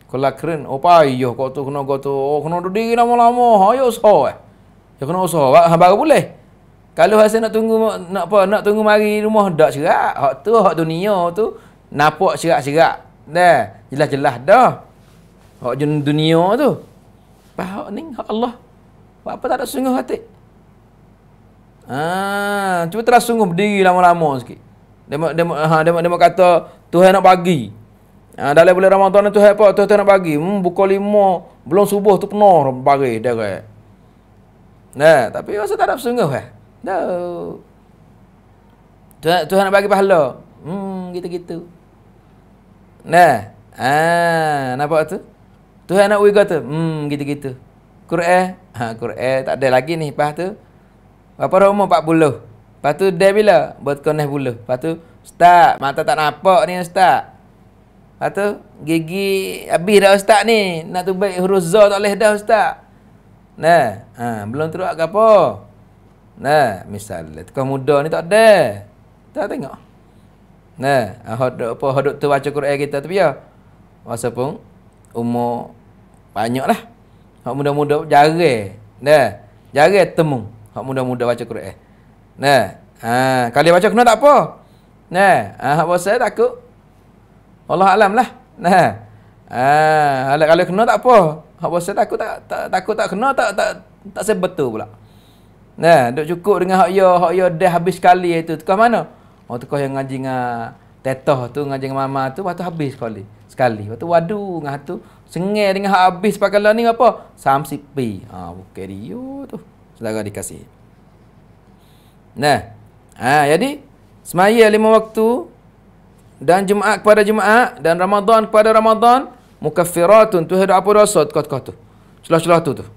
S1: Kula keren. Oh, payuh kau tu kena kau tu. Oh, kena duduk lama-lama. Ha, ya usaha. Eh. Ya kena usaha. Ha, baru boleh. Kalau rasa nak tunggu nak apa nak tunggu mari rumah dak cerak. Hak tu hak dunia tu nampak cerak-cerak. Dah, jelas-jelas dah. Hak jun dunia tu. Apa hak ni? Hak Allah. Buat apa tak ada sungguh hati? Ah, ha, cuba terus sungguh berdiri lama-lama sikit. Demo demo ha demo demo kata Tuhan nak bagi. Ha, dalam bulan Ramadan tu apa? Tuhan nak bagi. Hmm, buka lima. Belum subuh tu penuh bagi. Dia Nah, tapi rasa tak ada sungguh eh. Ya? No. Tuhan, Tuhan nak bagi pahala. Hmm, gitu-gitu. Nah. Ah, nampak tu? Tuhan nak uiga tu. Hmm, gitu-gitu. Quran, ha Quran tak ada lagi ni pas tu. Berapa umur 40? Lepas tu dia bila? Buat kena 10. Lepas tu ustaz, mata tak nampak ni ustaz. Lepas tu gigi habis dah ustaz ni. Nak tu baik huruf za tak boleh dah ustaz. Nah, ha belum teruk ke apa? Nah, misalnya lah, tukang muda ni tak ada. Tak tengok. Nah, ah, hodok apa hodok tu baca Quran kita tu ya. Masa pun umur banyak lah. Hak muda-muda jarang. Nah, jarang temu hak muda-muda baca Quran. Nah, ha, kali baca kena tak apa. Nah, ah ha, bos saya takut. Allah alam lah. Nah. Ah, ha, kalau kena tak apa. Hak bos saya takut tak, tak takut tak kena tak tak tak sebetul pula. Nah, dok cukup dengan hak ya, hak ya dah habis sekali itu. Tukah mana? Oh, tukah yang ngaji dengan tetoh tu, ngaji dengan mama tu, waktu habis sekali. Sekali. Waktu wadu dengan hatu. Sengir dengan hak habis pakai lah ni apa? Samsipi. sipi. Ha, bukan dia tu. Selagi dikasih. Nah. Ha, jadi, semaya lima waktu dan Jumaat kepada Jumaat dan Ramadan kepada Ramadan mukaffiratun tu hidup apa dosa tu tu celah-celah tu tu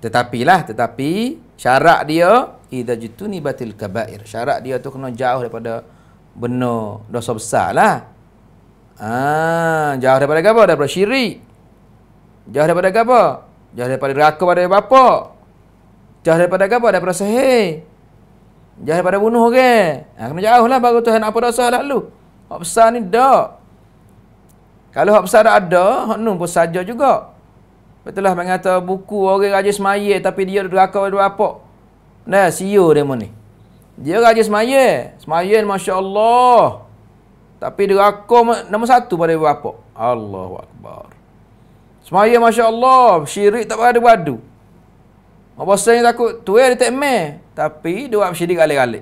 S1: tetapi lah tetapi Syarat dia idza jutuni batil kabair. Syarat dia tu kena jauh daripada benda dosa besar lah. Ah, ha, jauh daripada apa? Daripada syirik. Jauh daripada apa? Jauh daripada raka pada bapa. Jauh daripada apa? Daripada sahih. Jauh daripada bunuh orang. Okay? Ha, kena jauh lah baru Tuhan apa dosa lalu. Hak besar ni dak. Kalau hak besar ada, hak nun pun saja juga. Betul lah mengata buku orang raja semaya tapi dia deraka dua apa. Nah, sio dia mun ni. Dia raja semaya. Semaya masya-Allah. Tapi deraka nombor satu pada dua apa. Allahu akbar. Semaya masya-Allah, syirik tak ada badu. Apa saya takut tua dia tak main, tapi dia buat syirik alik-alik.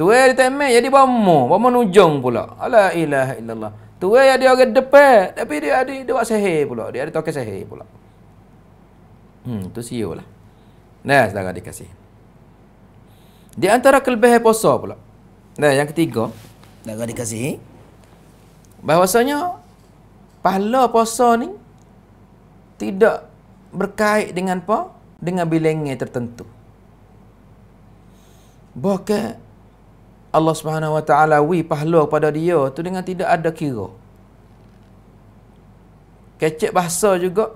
S1: Tua dia tak main jadi bomo, bomo nujung pula. Ala ilaha illallah. Tu ya dia orang depan tapi dia ada dia buat sihir pula. Dia ada tokek sihir pula. Hmm tu sial e lah. Nah, saudara dikasih. Di antara kelebihan puasa pula. Nah, yang ketiga, saudara dikasih bahwasanya pahala puasa ni tidak berkait dengan apa? Dengan bilangan tertentu. Bahkan Allah Subhanahu Wa Taala wi pahala pada dia tu dengan tidak ada kira. Kecek bahasa juga.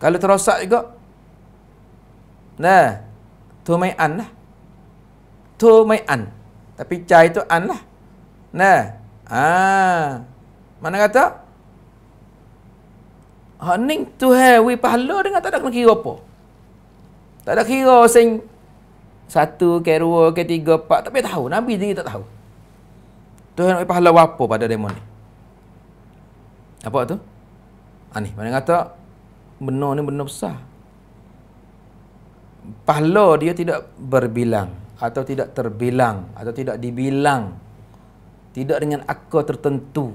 S1: Kalau terosak juga. Nah. Tu mai an lah. Tu mai an. Tapi cai tu an lah. Nah. Ah. Mana kata? Hening tu hai wi pahala dengan tak ada kena kira apa. Tak ada kira sing satu ke dua ke tiga empat Tak payah tahu Nabi sendiri tak tahu Tuhan nak pahala apa pada demon ni Apa tu? Ani, ha, mana kata Benar ni benar besar Pahala dia tidak berbilang Atau tidak terbilang Atau tidak dibilang Tidak dengan akar tertentu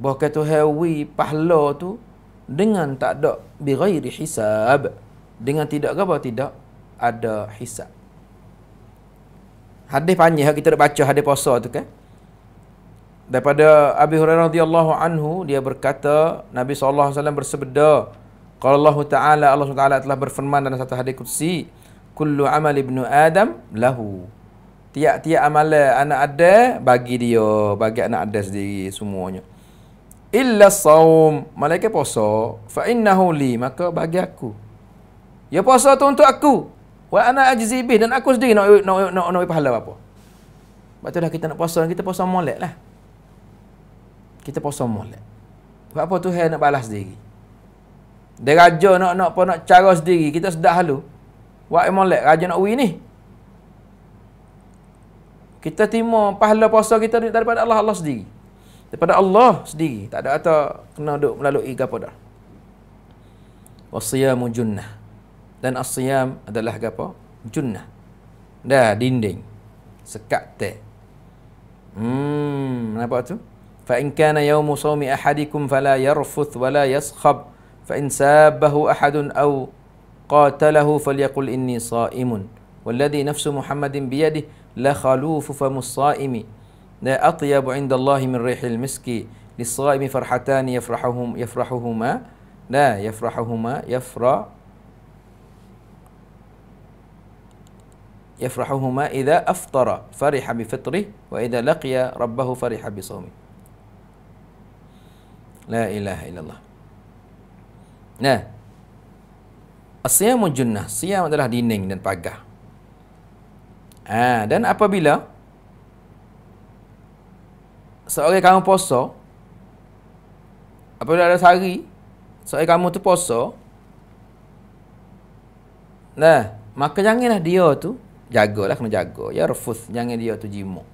S1: Bah tu hewi pahala tu Dengan tak ada Birairi hisab Dengan tidak apa? Tidak ada hisab. Hadis panjang kita nak baca hadis puasa tu kan. Daripada Abi Hurairah radhiyallahu anhu dia berkata Nabi saw alaihi wasallam bersabda kalau Allah Ta'ala Allah Ta'ala telah berfirman dalam satu hadis Qudsi: Kullu amal ibnu Adam lahu Tiap-tiap amal anak ada bagi dia Bagi anak ada sendiri semuanya Illa saum Malaikat puasa Fa'innahu li Maka bagi aku Ya puasa tu untuk aku Wa ana ajzi bih dan aku sendiri nak nak nak nak, nak pahala apa. Sebab tu dah kita nak puasa, kita puasa molek lah. Kita puasa molek. Sebab apa Tuhan nak balas diri? Dia raja nak nak apa nak cara sendiri, kita sedak halu. Wa molek raja nak wi ni. Kita timo pahala puasa kita daripada Allah Allah sendiri. Daripada Allah sendiri. Tak ada atau kena duduk melalui gapo dah. Wasiyamu junnah dan asyam adalah apa? Junnah. Dah dinding. Sekat te. Hmm, nampak tu? Fa in kana yawmu sawmi ahadikum fala yarfuth wala yaskhab fa in sabbahu ahadun aw qatalahu falyaqul inni saimun والذي نفس محمد بيده لخلوف فم الصائم لا أطيب عند الله من ريح المسك للصائم فرحتان يفرحهم يفرحهما لا يفرحهما يفرح yafrahuhuma idza aftara fariha bi fitrih wa idza laqiya rabbahu fariha bi sawmi la ilaha illallah nah asyamun junnah siam adalah dinding dan pagar ha, dan apabila seorang kamu puasa apabila ada sehari seorang kamu tu puasa nah maka janganlah dia tu jagalah kena jaga ya rufus jangan dia tu jimuk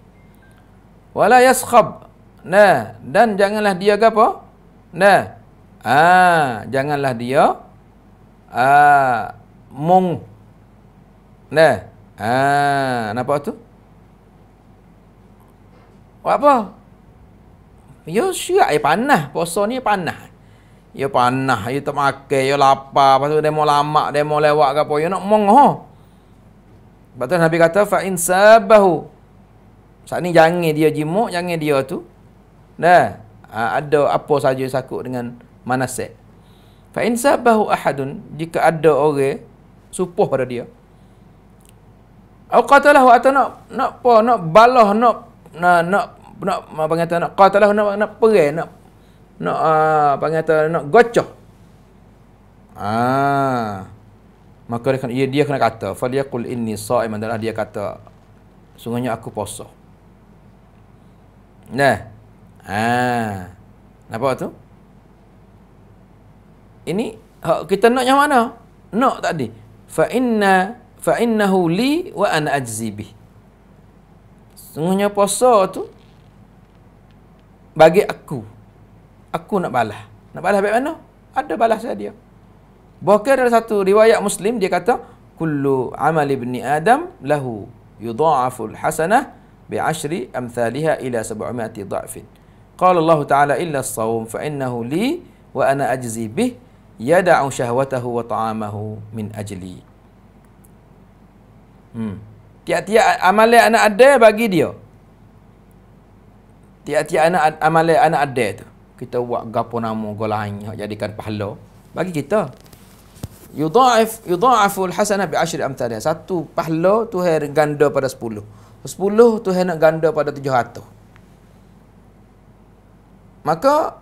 S1: wala yaskhab nah dan janganlah dia apa nah ah janganlah dia ah mung nah ah apa tu apa ya, Yo syak, ya panah. Puasa ni ya, panah. Yo ya, panah, yo tak makan, ya lapar. Lepas tu dia mau lamak, dia mau lewat ke apa. Ya nak mengoh. Sebab tu Nabi kata fa in sabahu. Saat ni jangan dia jimuk, jangan dia tu. Dah. Ha, ada apa saja sakut dengan manasik. Fa in sabahu ahadun jika ada orang supuh pada dia. Au qatalahu atau nak nak apa nak balah nak nak nak nak panggil nak qatalahu nak nak perang nak nak uh, ha, panggil nak gocoh. Ah maka dia kena, dia kena kata falyaqul inni sa'im adalah dia kata sungguhnya aku puasa nah ha nampak tu ini ha, kita nak yang mana nak tadi fa inna fa innahu li wa ana ajzi sungguhnya puasa tu bagi aku aku nak balas nak balas baik mana ada balas dia Bahkan dalam satu riwayat Muslim dia kata kullu amal ibni Adam lahu yudha'aful hasanah bi ashri amthaliha ila 700 dha'fin. Qala Allah Ta'ala illa as-sawm fa innahu li wa ana ajzi bih yada'u shahwatahu wa ta'amahu min ajli. Hmm. Tiap-tiap amalan anak ada bagi dia. Tiap-tiap anak amalan anak ada tu. Kita buat gapo nama golain jadikan pahala bagi kita yudhaif yudhaafu alhasana bi ashri amthalih satu pahala tu hai ganda pada sepuluh, sepuluh tu hai nak ganda pada 700 maka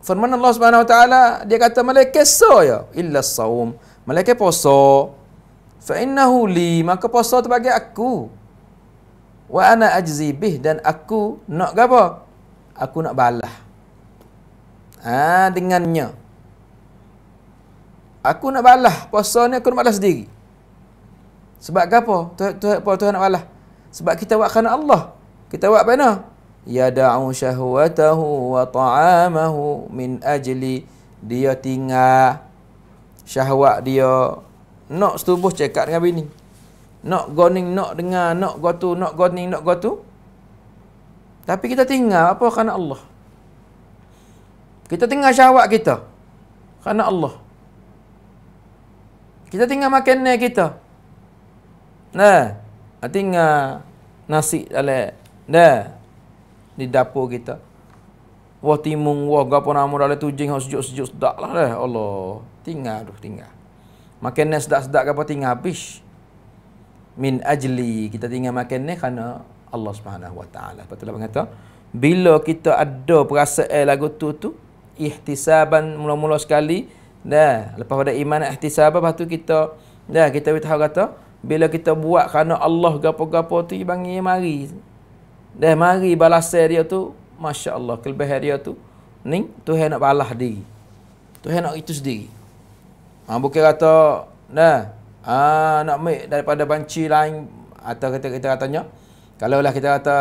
S1: firman Allah Subhanahu wa taala dia kata malaikat so ya illa saum malaikat puasa fa innahu li maka puasa tu bagi aku wa ana ajzi bih dan aku nak apa aku nak balah. ah ha, dengannya Aku nak balas puasa ni aku nak balas sendiri. Sebab apa? Tuhan Tuhan apa Tuhan nak balas? Sebab kita buat kerana Allah. Kita buat pena. Ya da'u syahwatahu wa ta'amahu min ajli dia tinggal syahwat dia nak setubuh cekak dengan bini. Nak goning, nak dengar, nak go tu, nak goning, nak go tu. Tapi kita tinggal apa kerana Allah. Kita tinggal syahwat kita. Kerana Allah. Kita tinggal makan ni kita. Nah, tinggal nasi dalam nah di dapur kita. Wah timung, wah gapo nama dalam tujing hok sejuk-sejuk sedaklah lah Allah, tinggal aduh tinggal. Makan ni sedak-sedak gapo tinggal habis. Min ajli kita tinggal makan ni kerana Allah Subhanahu Wa Taala. Patutlah mengata bila kita ada perasaan lagu tu tu ihtisaban mula-mula sekali Dah, lepas pada iman dan ihtisab lepas tu kita dah kita tahu kata bila kita buat kerana Allah gapo-gapo tu bangi mari. Dah mari balas dia tu, masya-Allah kelebih dia tu. Ni Tuhan nak balas diri. Tuhan nak itu sendiri. Ha bukan kata dah ha, nak ambil daripada banci lain atau kata kita katanya kalau lah kita kata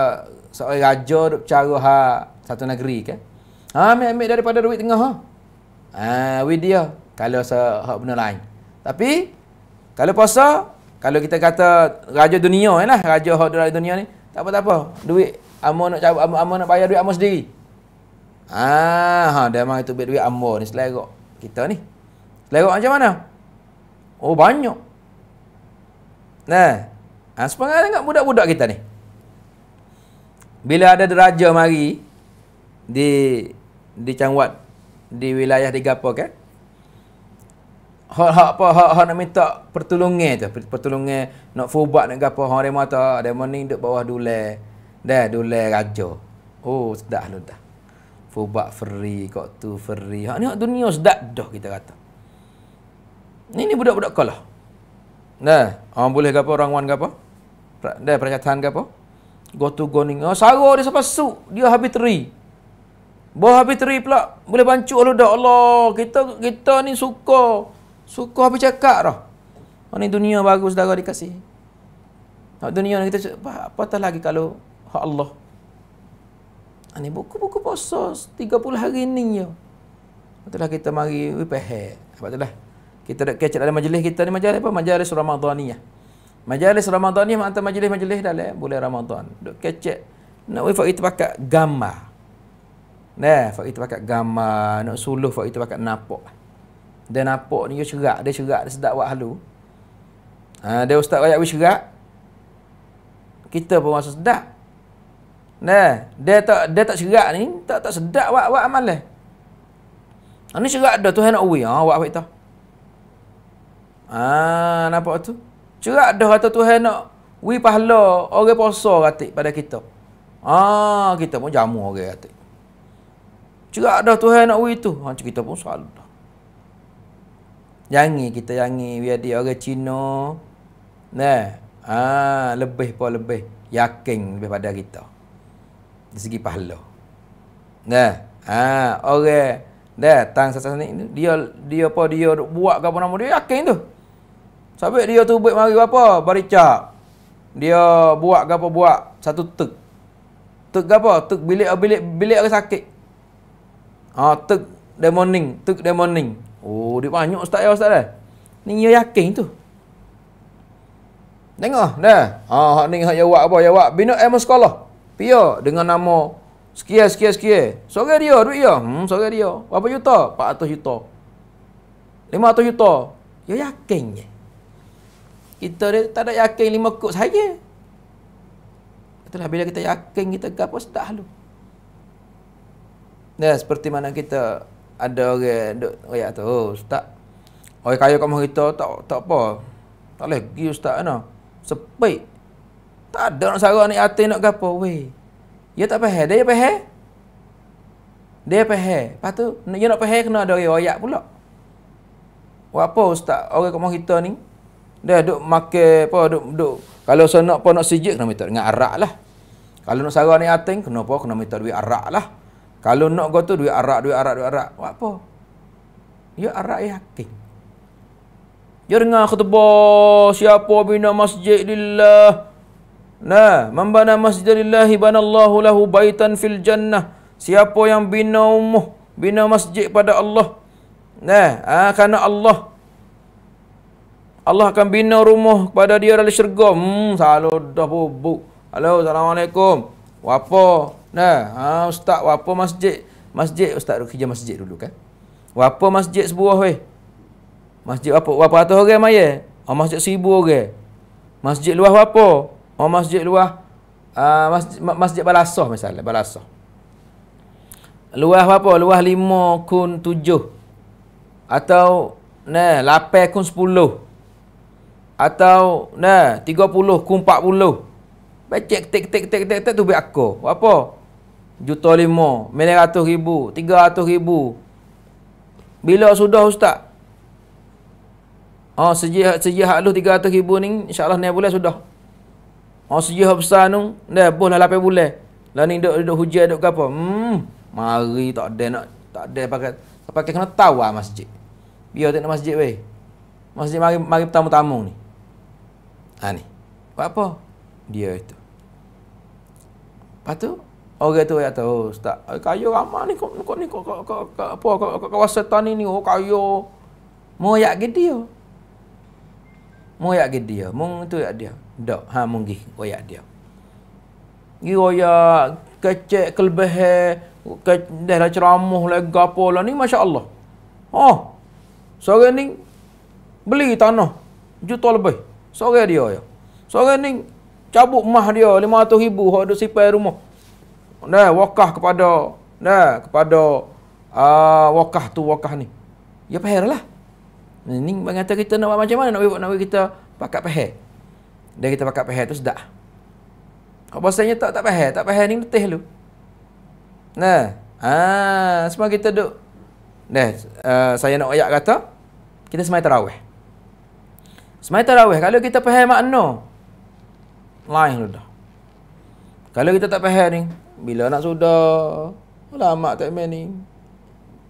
S1: seorang raja duk cara ha, satu negeri kan. Ha ambil, ambil daripada duit tengah ha uh, with dia kalau hak benda lain. Tapi kalau puasa, kalau kita kata raja dunia eh lah, raja hak dari dunia ni, tak apa tak apa. Duit amo nak cabut amo, amo nak bayar duit amo sendiri. Ah, ha dia mai tu duit, duit amo ni selerok kita ni. Selerok macam mana? Oh banyak. Nah. Ha, sepengar tengok budak-budak kita ni. Bila ada deraja mari di di Changwat di wilayah di Gapo kan. hak apa, hak-hak nak minta pertolongan tu. Pertolongan nak fubat nak Gapo. Orang dia mata, ada mana duduk bawah dule. Dah, dule raja. Oh, sedah lah lu dah. Fubat free, kok tu free. Hak ni hak dunia sedah dah kita kata. Ni ni budak-budak kalah. nah, orang boleh Gapo, orang wan Gapo. Dah, perkataan Gapo. Go to go ni. Oh, sarau dia sampai su. Dia habis teri. Buah habis teri pula boleh bancuk dah Allah, kita kita ni suka. Suka habis cakap dah. Oh, ni dunia bagus saudara dikasih. Tak dunia ni kita apa apa tak lagi kalau hak Allah. Ini ah, buku-buku puasa 30 hari ni ya. Itulah kita mari we pehek. Apa itulah. Kita nak kecek dalam majlis kita ni majlis apa? Majlis Ramadhaniyah. Majlis Ramadhaniyah maknanya majlis-majlis dalam bulan Ramadhan. Duk kecek. Nak we fa itu pakai gambar. Nah, fak itu pakat gambar, nak suluh fak itu pakat napok. Dia napok ni dia cerak, dia cerak dia sedap buat halu. Ha, dia ustaz ayat wis cerak. Kita pun rasa sedak. Nah, dia tak dia tak cerak ni, tak tak sedak buat buat amal leh. Ha, ni cerak dah Tuhan nak uwi, ha buat apa itu? Ha, nampak tu. Cerak dah kata Tuhan nak uwi pahala orang puasa katik pada kita. Ha, kita pun jamu orang katik. Cerak dah Tuhan nak beri tu. Ha, kita pun selalu dah. Jangan kita jangan biar dia orang Cina. Nah, ha, lebih pun lebih. Yakin lebih pada kita. Dari segi pahala. Nah, ha, orang. Nah, tang sasas ni. Dia, dia apa, dia buat ke apa nama dia, yakin tu. Sampai dia tu buat mari apa, baricak. Dia buat ke apa, buat satu tuk. Tuk apa? Tuk bilik, bilik, bilik orang sakit. Ah ha, tuk the morning, tuk the morning. Oh, dia banyak ustaz ya ustaz dah. Eh? Ni ya yakin tu. Tengok dah. Ah ha, ni hak ya apa ya bina ilmu umm sekolah. Pia dengan nama sekian sekian sekian. Sore dia duit dia. Hmm, sore dia. Berapa juta? 400 juta. 500 juta. Ya yakin je. Kita dia tak ada yakin lima kot saja. Itulah bila kita yakin kita gapo sedah lu. Ya, seperti mana kita ada orang duk royak tu, oh, ustaz. Orang kaya kat kita tak tak apa. Tak boleh pergi ustaz ana. Sepik. Tak ada nak sarang ni atin nak gapo we. Ya tak faham, dia faham. Dia faham. Lepas tu, dia nak faham kena ada orang royak pula. Buat apa ustaz orang kat kita ni? Dia duk makan apa duk duk kalau saya nak apa nak sijik, kena minta dengan arak lah. Kalau nak sarang ni atin kenapa kena minta duit arak lah. Kalau nak kau tu duit arak, duit arak, duit arak. Buat apa? Ya arak yakin. Ya, ya dengar khutbah. Siapa bina masjid lillah. Nah, membina masjid lillah ibanallahu lahu baitan fil jannah. Siapa yang bina umuh, bina masjid pada Allah. Nah, ah, kerana Allah. Allah akan bina rumah pada dia dari syurga. Hmm, salah dah bubuk. Halo, Assalamualaikum. Wapak. Nah, ha, ustaz apa masjid? Masjid ustaz duk kerja masjid dulu kan. Apa masjid sebuah weh? Masjid apa? Berapa ratus orang maya? Oh masjid seribu orang. Masjid luah apa? Oh masjid luas uh, ha, masjid, masjid Balasah misalnya, Balasah. luah apa? luah lima kun tujuh. Atau nah, lapan kun sepuluh. Atau nah, tiga puluh kun empat puluh. Becek tik tik tik tik tik tu biar aku. Apa? Juta lima, mili ratus ribu, tiga ratus ribu. Bila sudah ustaz? Oh, ah, sejih sejih halus tiga ratus ribu ni, insyaAllah ni boleh sudah. Oh, ah, sejih besar ni, dah boleh lah lapan bulan. Lah ni duduk, duduk hujan, duduk apa? Hmm, mari tak ada nak, tak ada pakai, tak pakai kena tawa lah masjid. Biar tak nak masjid weh. Masjid mari, mari tamu-tamu ni. Ha ni. Buat apa? Dia itu. Lepas tu, Orang tu ayat tahu ustaz. Eh, kaya ramah ni kok kok ni kok kok kok apa kok kok kawasan tani ni oh kaya. Mu ayat gede yo. Mu ayat gede yo. Mung tu ayat dia. Dak ha mung gi ayat dia. Gi oya kecek kelbeh ke dah ceramah lah gapo lah ni masya-Allah. Oh. Seorang ni beli tanah juta lebih. Seorang dia ya. Seorang ni cabut mah dia 500 ribu hok duk sipai rumah nah wakah kepada nah kepada uh, wakah tu wakah ni ya peher lah ini mengata kita nak buat macam mana nak buat nak kita pakat peher dan kita pakat peher tu sedap Kau bahasanya tak tak peher tak peher ni letih lu nah ah semua kita duk nah uh, saya nak ayat kata kita semai tarawih semai tarawih kalau kita peher makna lain lu dah kalau kita tak peher ni bila nak sudah Lama tak main ni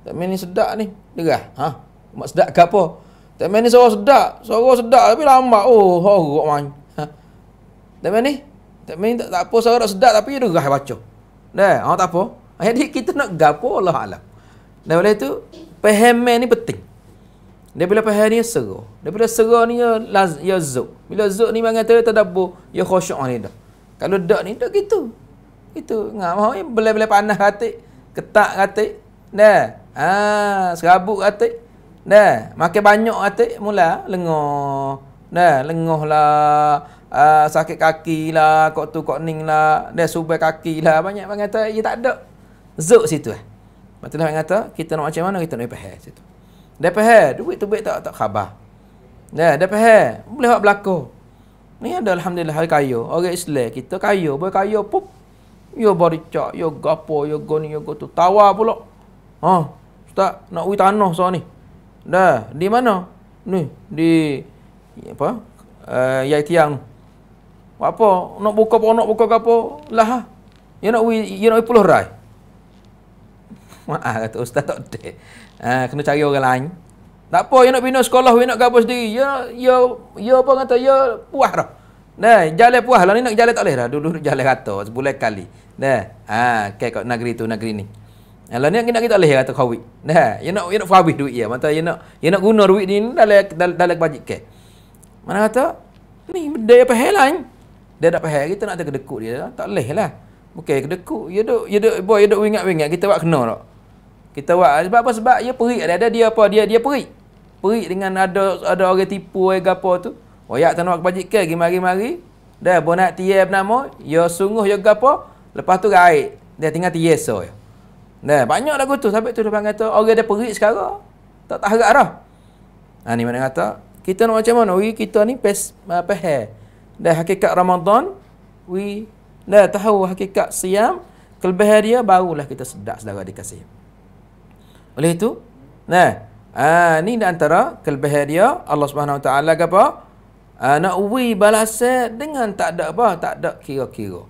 S1: Tak main ni sedap ni Derah ha? Mak sedak ke apa Tak main ni suara sedap Suara sedap tapi lama Oh horok man ha? Tak main ni Tak main tak, tak apa suara tak sedap Tapi derah baca Dah ha, tak apa Jadi kita nak gapo Allah Alam Dan oleh itu Pahamnya ni penting dia bila faham ni serah. Dia bila serah ni ya laz ya zuk. Bila zuk ni mengatakan tadabbur, ya khusyuk ni dah. Kalau dak ni dak gitu. Itu ngah mau boleh-boleh panah katik, ketak katik. Dah. Ha, serabut katik. Dah. Makan banyak katik mula lengoh. Dah, lengoh lah. Uh, sakit kaki lah, kok tu kok ning lah, dah subai kaki lah, banyak banyak kata, ia tak ada. Zuk situ eh. Maksudnya orang kata, kita nak macam mana, kita nak pahal situ. dah pahal, duit tu baik tak, tak khabar. Dah, dah pahal, boleh buat berlaku. Ni ada Alhamdulillah, hari kaya, orang Islam, kita kayu, boleh kayu pup, Ya barica, ya gapo, ya goni, ya gotu. Tawa pula. Ha, oh, ustaz nak ui tanah so ni. Dah, di mana? Ni, di apa? Eh, uh, tiang. Apa? Nak buka apa nak buka gapo? Lah. Ah. Ya nak ui, ya nak ui puluh rai. Maaf ah, kata ustaz tak ada. Ha, kena cari orang lain. Tak apa, ya nak bina sekolah, ya nak gapo sendiri. Ya, ya, ya apa kata, ya puas dah. Nah, jalan puas lah ni nak jalan tak boleh dah. Dulu jalan rata sebulan kali. Nah, ha, kek kat negeri tu negeri ni. Kalau ni nak kita boleh kata kawit. Nah, ya nak ya nak habis duit ya. Mata ya nak ya nak guna duit ni dalam dalam bajet ke? Mana kata? Ni benda apa helain? Dia dak pahal kita nak terkedekut dia lah. Tak boleh lah. Bukan kedekut. Ya duk ya duk boy ya duk wingat-wingat kita buat kena tak? Kita buat ah, sebab apa sebab dia perik ada dia apa dia dia perik. Perik dengan ada ada orang tipu ai gapo tu. Wayak tanwa kebajikan gimari-mari. Dah bo nak tiye bernama, yo sungguh yo gapo. Lepas tu gai. Dia tinggal tiye so. Dah banyak dah kutu. sampai tu dia panggil tu orang dia perik sekarang. Tak tak harap dah. Ha ni mana kata? Kita nak macam mana? Wi kita ni pes apa ah, hal? Dah hakikat Ramadan, wi dah tahu hakikat siam, kelebihan dia barulah kita sedak saudara dikasih. Oleh itu, nah, ha, ni di antara kelebihan dia Allah Subhanahu Wa Taala apa? uh, nak uwi balasan dengan tak ada apa, tak ada kira-kira.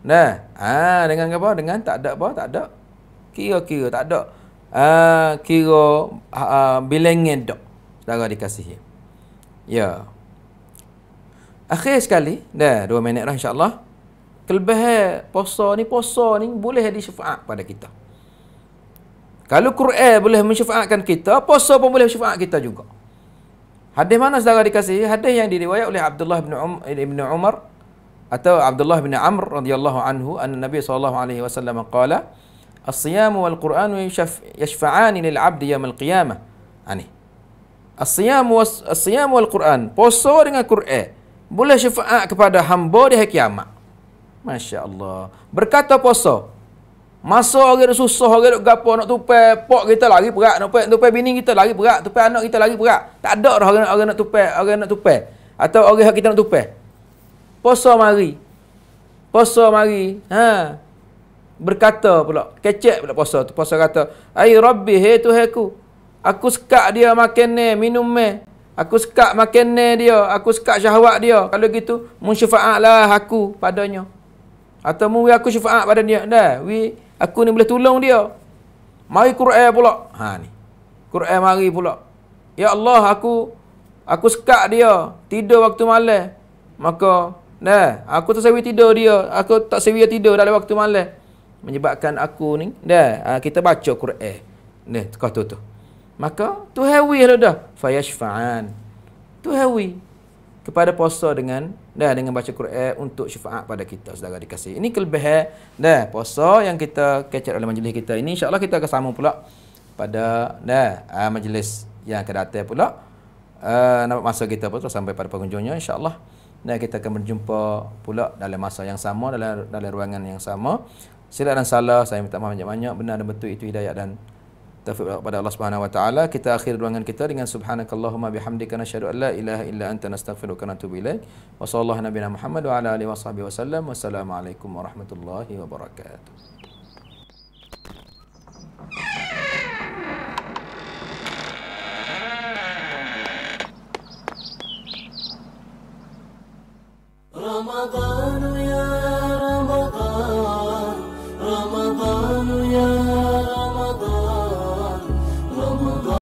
S1: Nah, ah dengan apa? Dengan tak ada apa, tak ada kira-kira, tak ada ah uh, kira uh, ah, bilangan dak. Saudara dikasihi. Ya. Akhir sekali, dah dua minit dah insya-Allah. puasa ni, puasa ni boleh di syafaat pada kita. Kalau Quran boleh mensyafaatkan kita, puasa pun boleh syafaat kita juga. Hadis mana saudara dikasihi? Hadis yang diriwayat oleh Abdullah bin, um, eh, bin Umar atau Abdullah bin Amr radhiyallahu anhu an Nabi sallallahu alaihi wasallam qala As-siyam wal Qur'an yashfa'an lil 'abdi yawm al qiyamah. Ani. As-siyam was as-siyam wal Qur'an, puasa dengan Qur'an boleh syafaat kepada hamba di hari kiamat. Masya-Allah. Berkata puasa, Masa orang dia susah, orang duk gapo nak tupai pok kita lagi berat, nak tupai tupai bini kita lagi berat, tupai anak kita lagi berat. Tak ada dah orang, orang nak tupai, orang nak tupai atau orang hak kita nak tupai. Puasa mari. Puasa mari. Ha. Berkata pula, kecek pula puasa tu. Puasa kata, ay Rabbi, hai Tuhanku. Aku suka dia makan ni, minum ni. Aku suka makan ni dia, aku suka syahwat dia. Kalau gitu, munsyafa'atlah aku padanya." Atau mu aku syafaat pada dia. Dah, we Aku ni boleh tolong dia. Mari Quran pula. Ha ni. Quran mari pula. Ya Allah aku aku sekat dia tidur waktu malam. Maka dah aku tak sewi tidur dia. Aku tak sewi tidur dalam waktu malam. Menyebabkan aku ni dah ha, kita baca Quran. Ni tekah tu tu. Maka tu hawi lah dah. Fayashfa'an. Tu hawi kepada puasa dengan dah dengan baca Quran untuk syafaat pada kita saudara dikasih. Ini kelebihan dah puasa yang kita kecer oleh majlis kita ini insyaallah kita akan sama pula pada dah uh, majlis yang akan datang pula. Uh, masa kita pun sampai pada pengunjungnya insyaallah. Dan kita akan berjumpa pula dalam masa yang sama dalam dalam ruangan yang sama. Silakan salah saya minta maaf banyak-banyak benar dan betul itu hidayah dan taufik kepada Allah Subhanahu wa taala kita akhir ruangan kita dengan subhanakallahumma bihamdika nasyhadu an la ilaha illa anta nastaghfiruka wa natubu ilaik wa sallallahu nabiyana muhammad wa ala alihi wa sahbihi wasallam wassalamualaikum warahmatullahi wabarakatuh Ramadan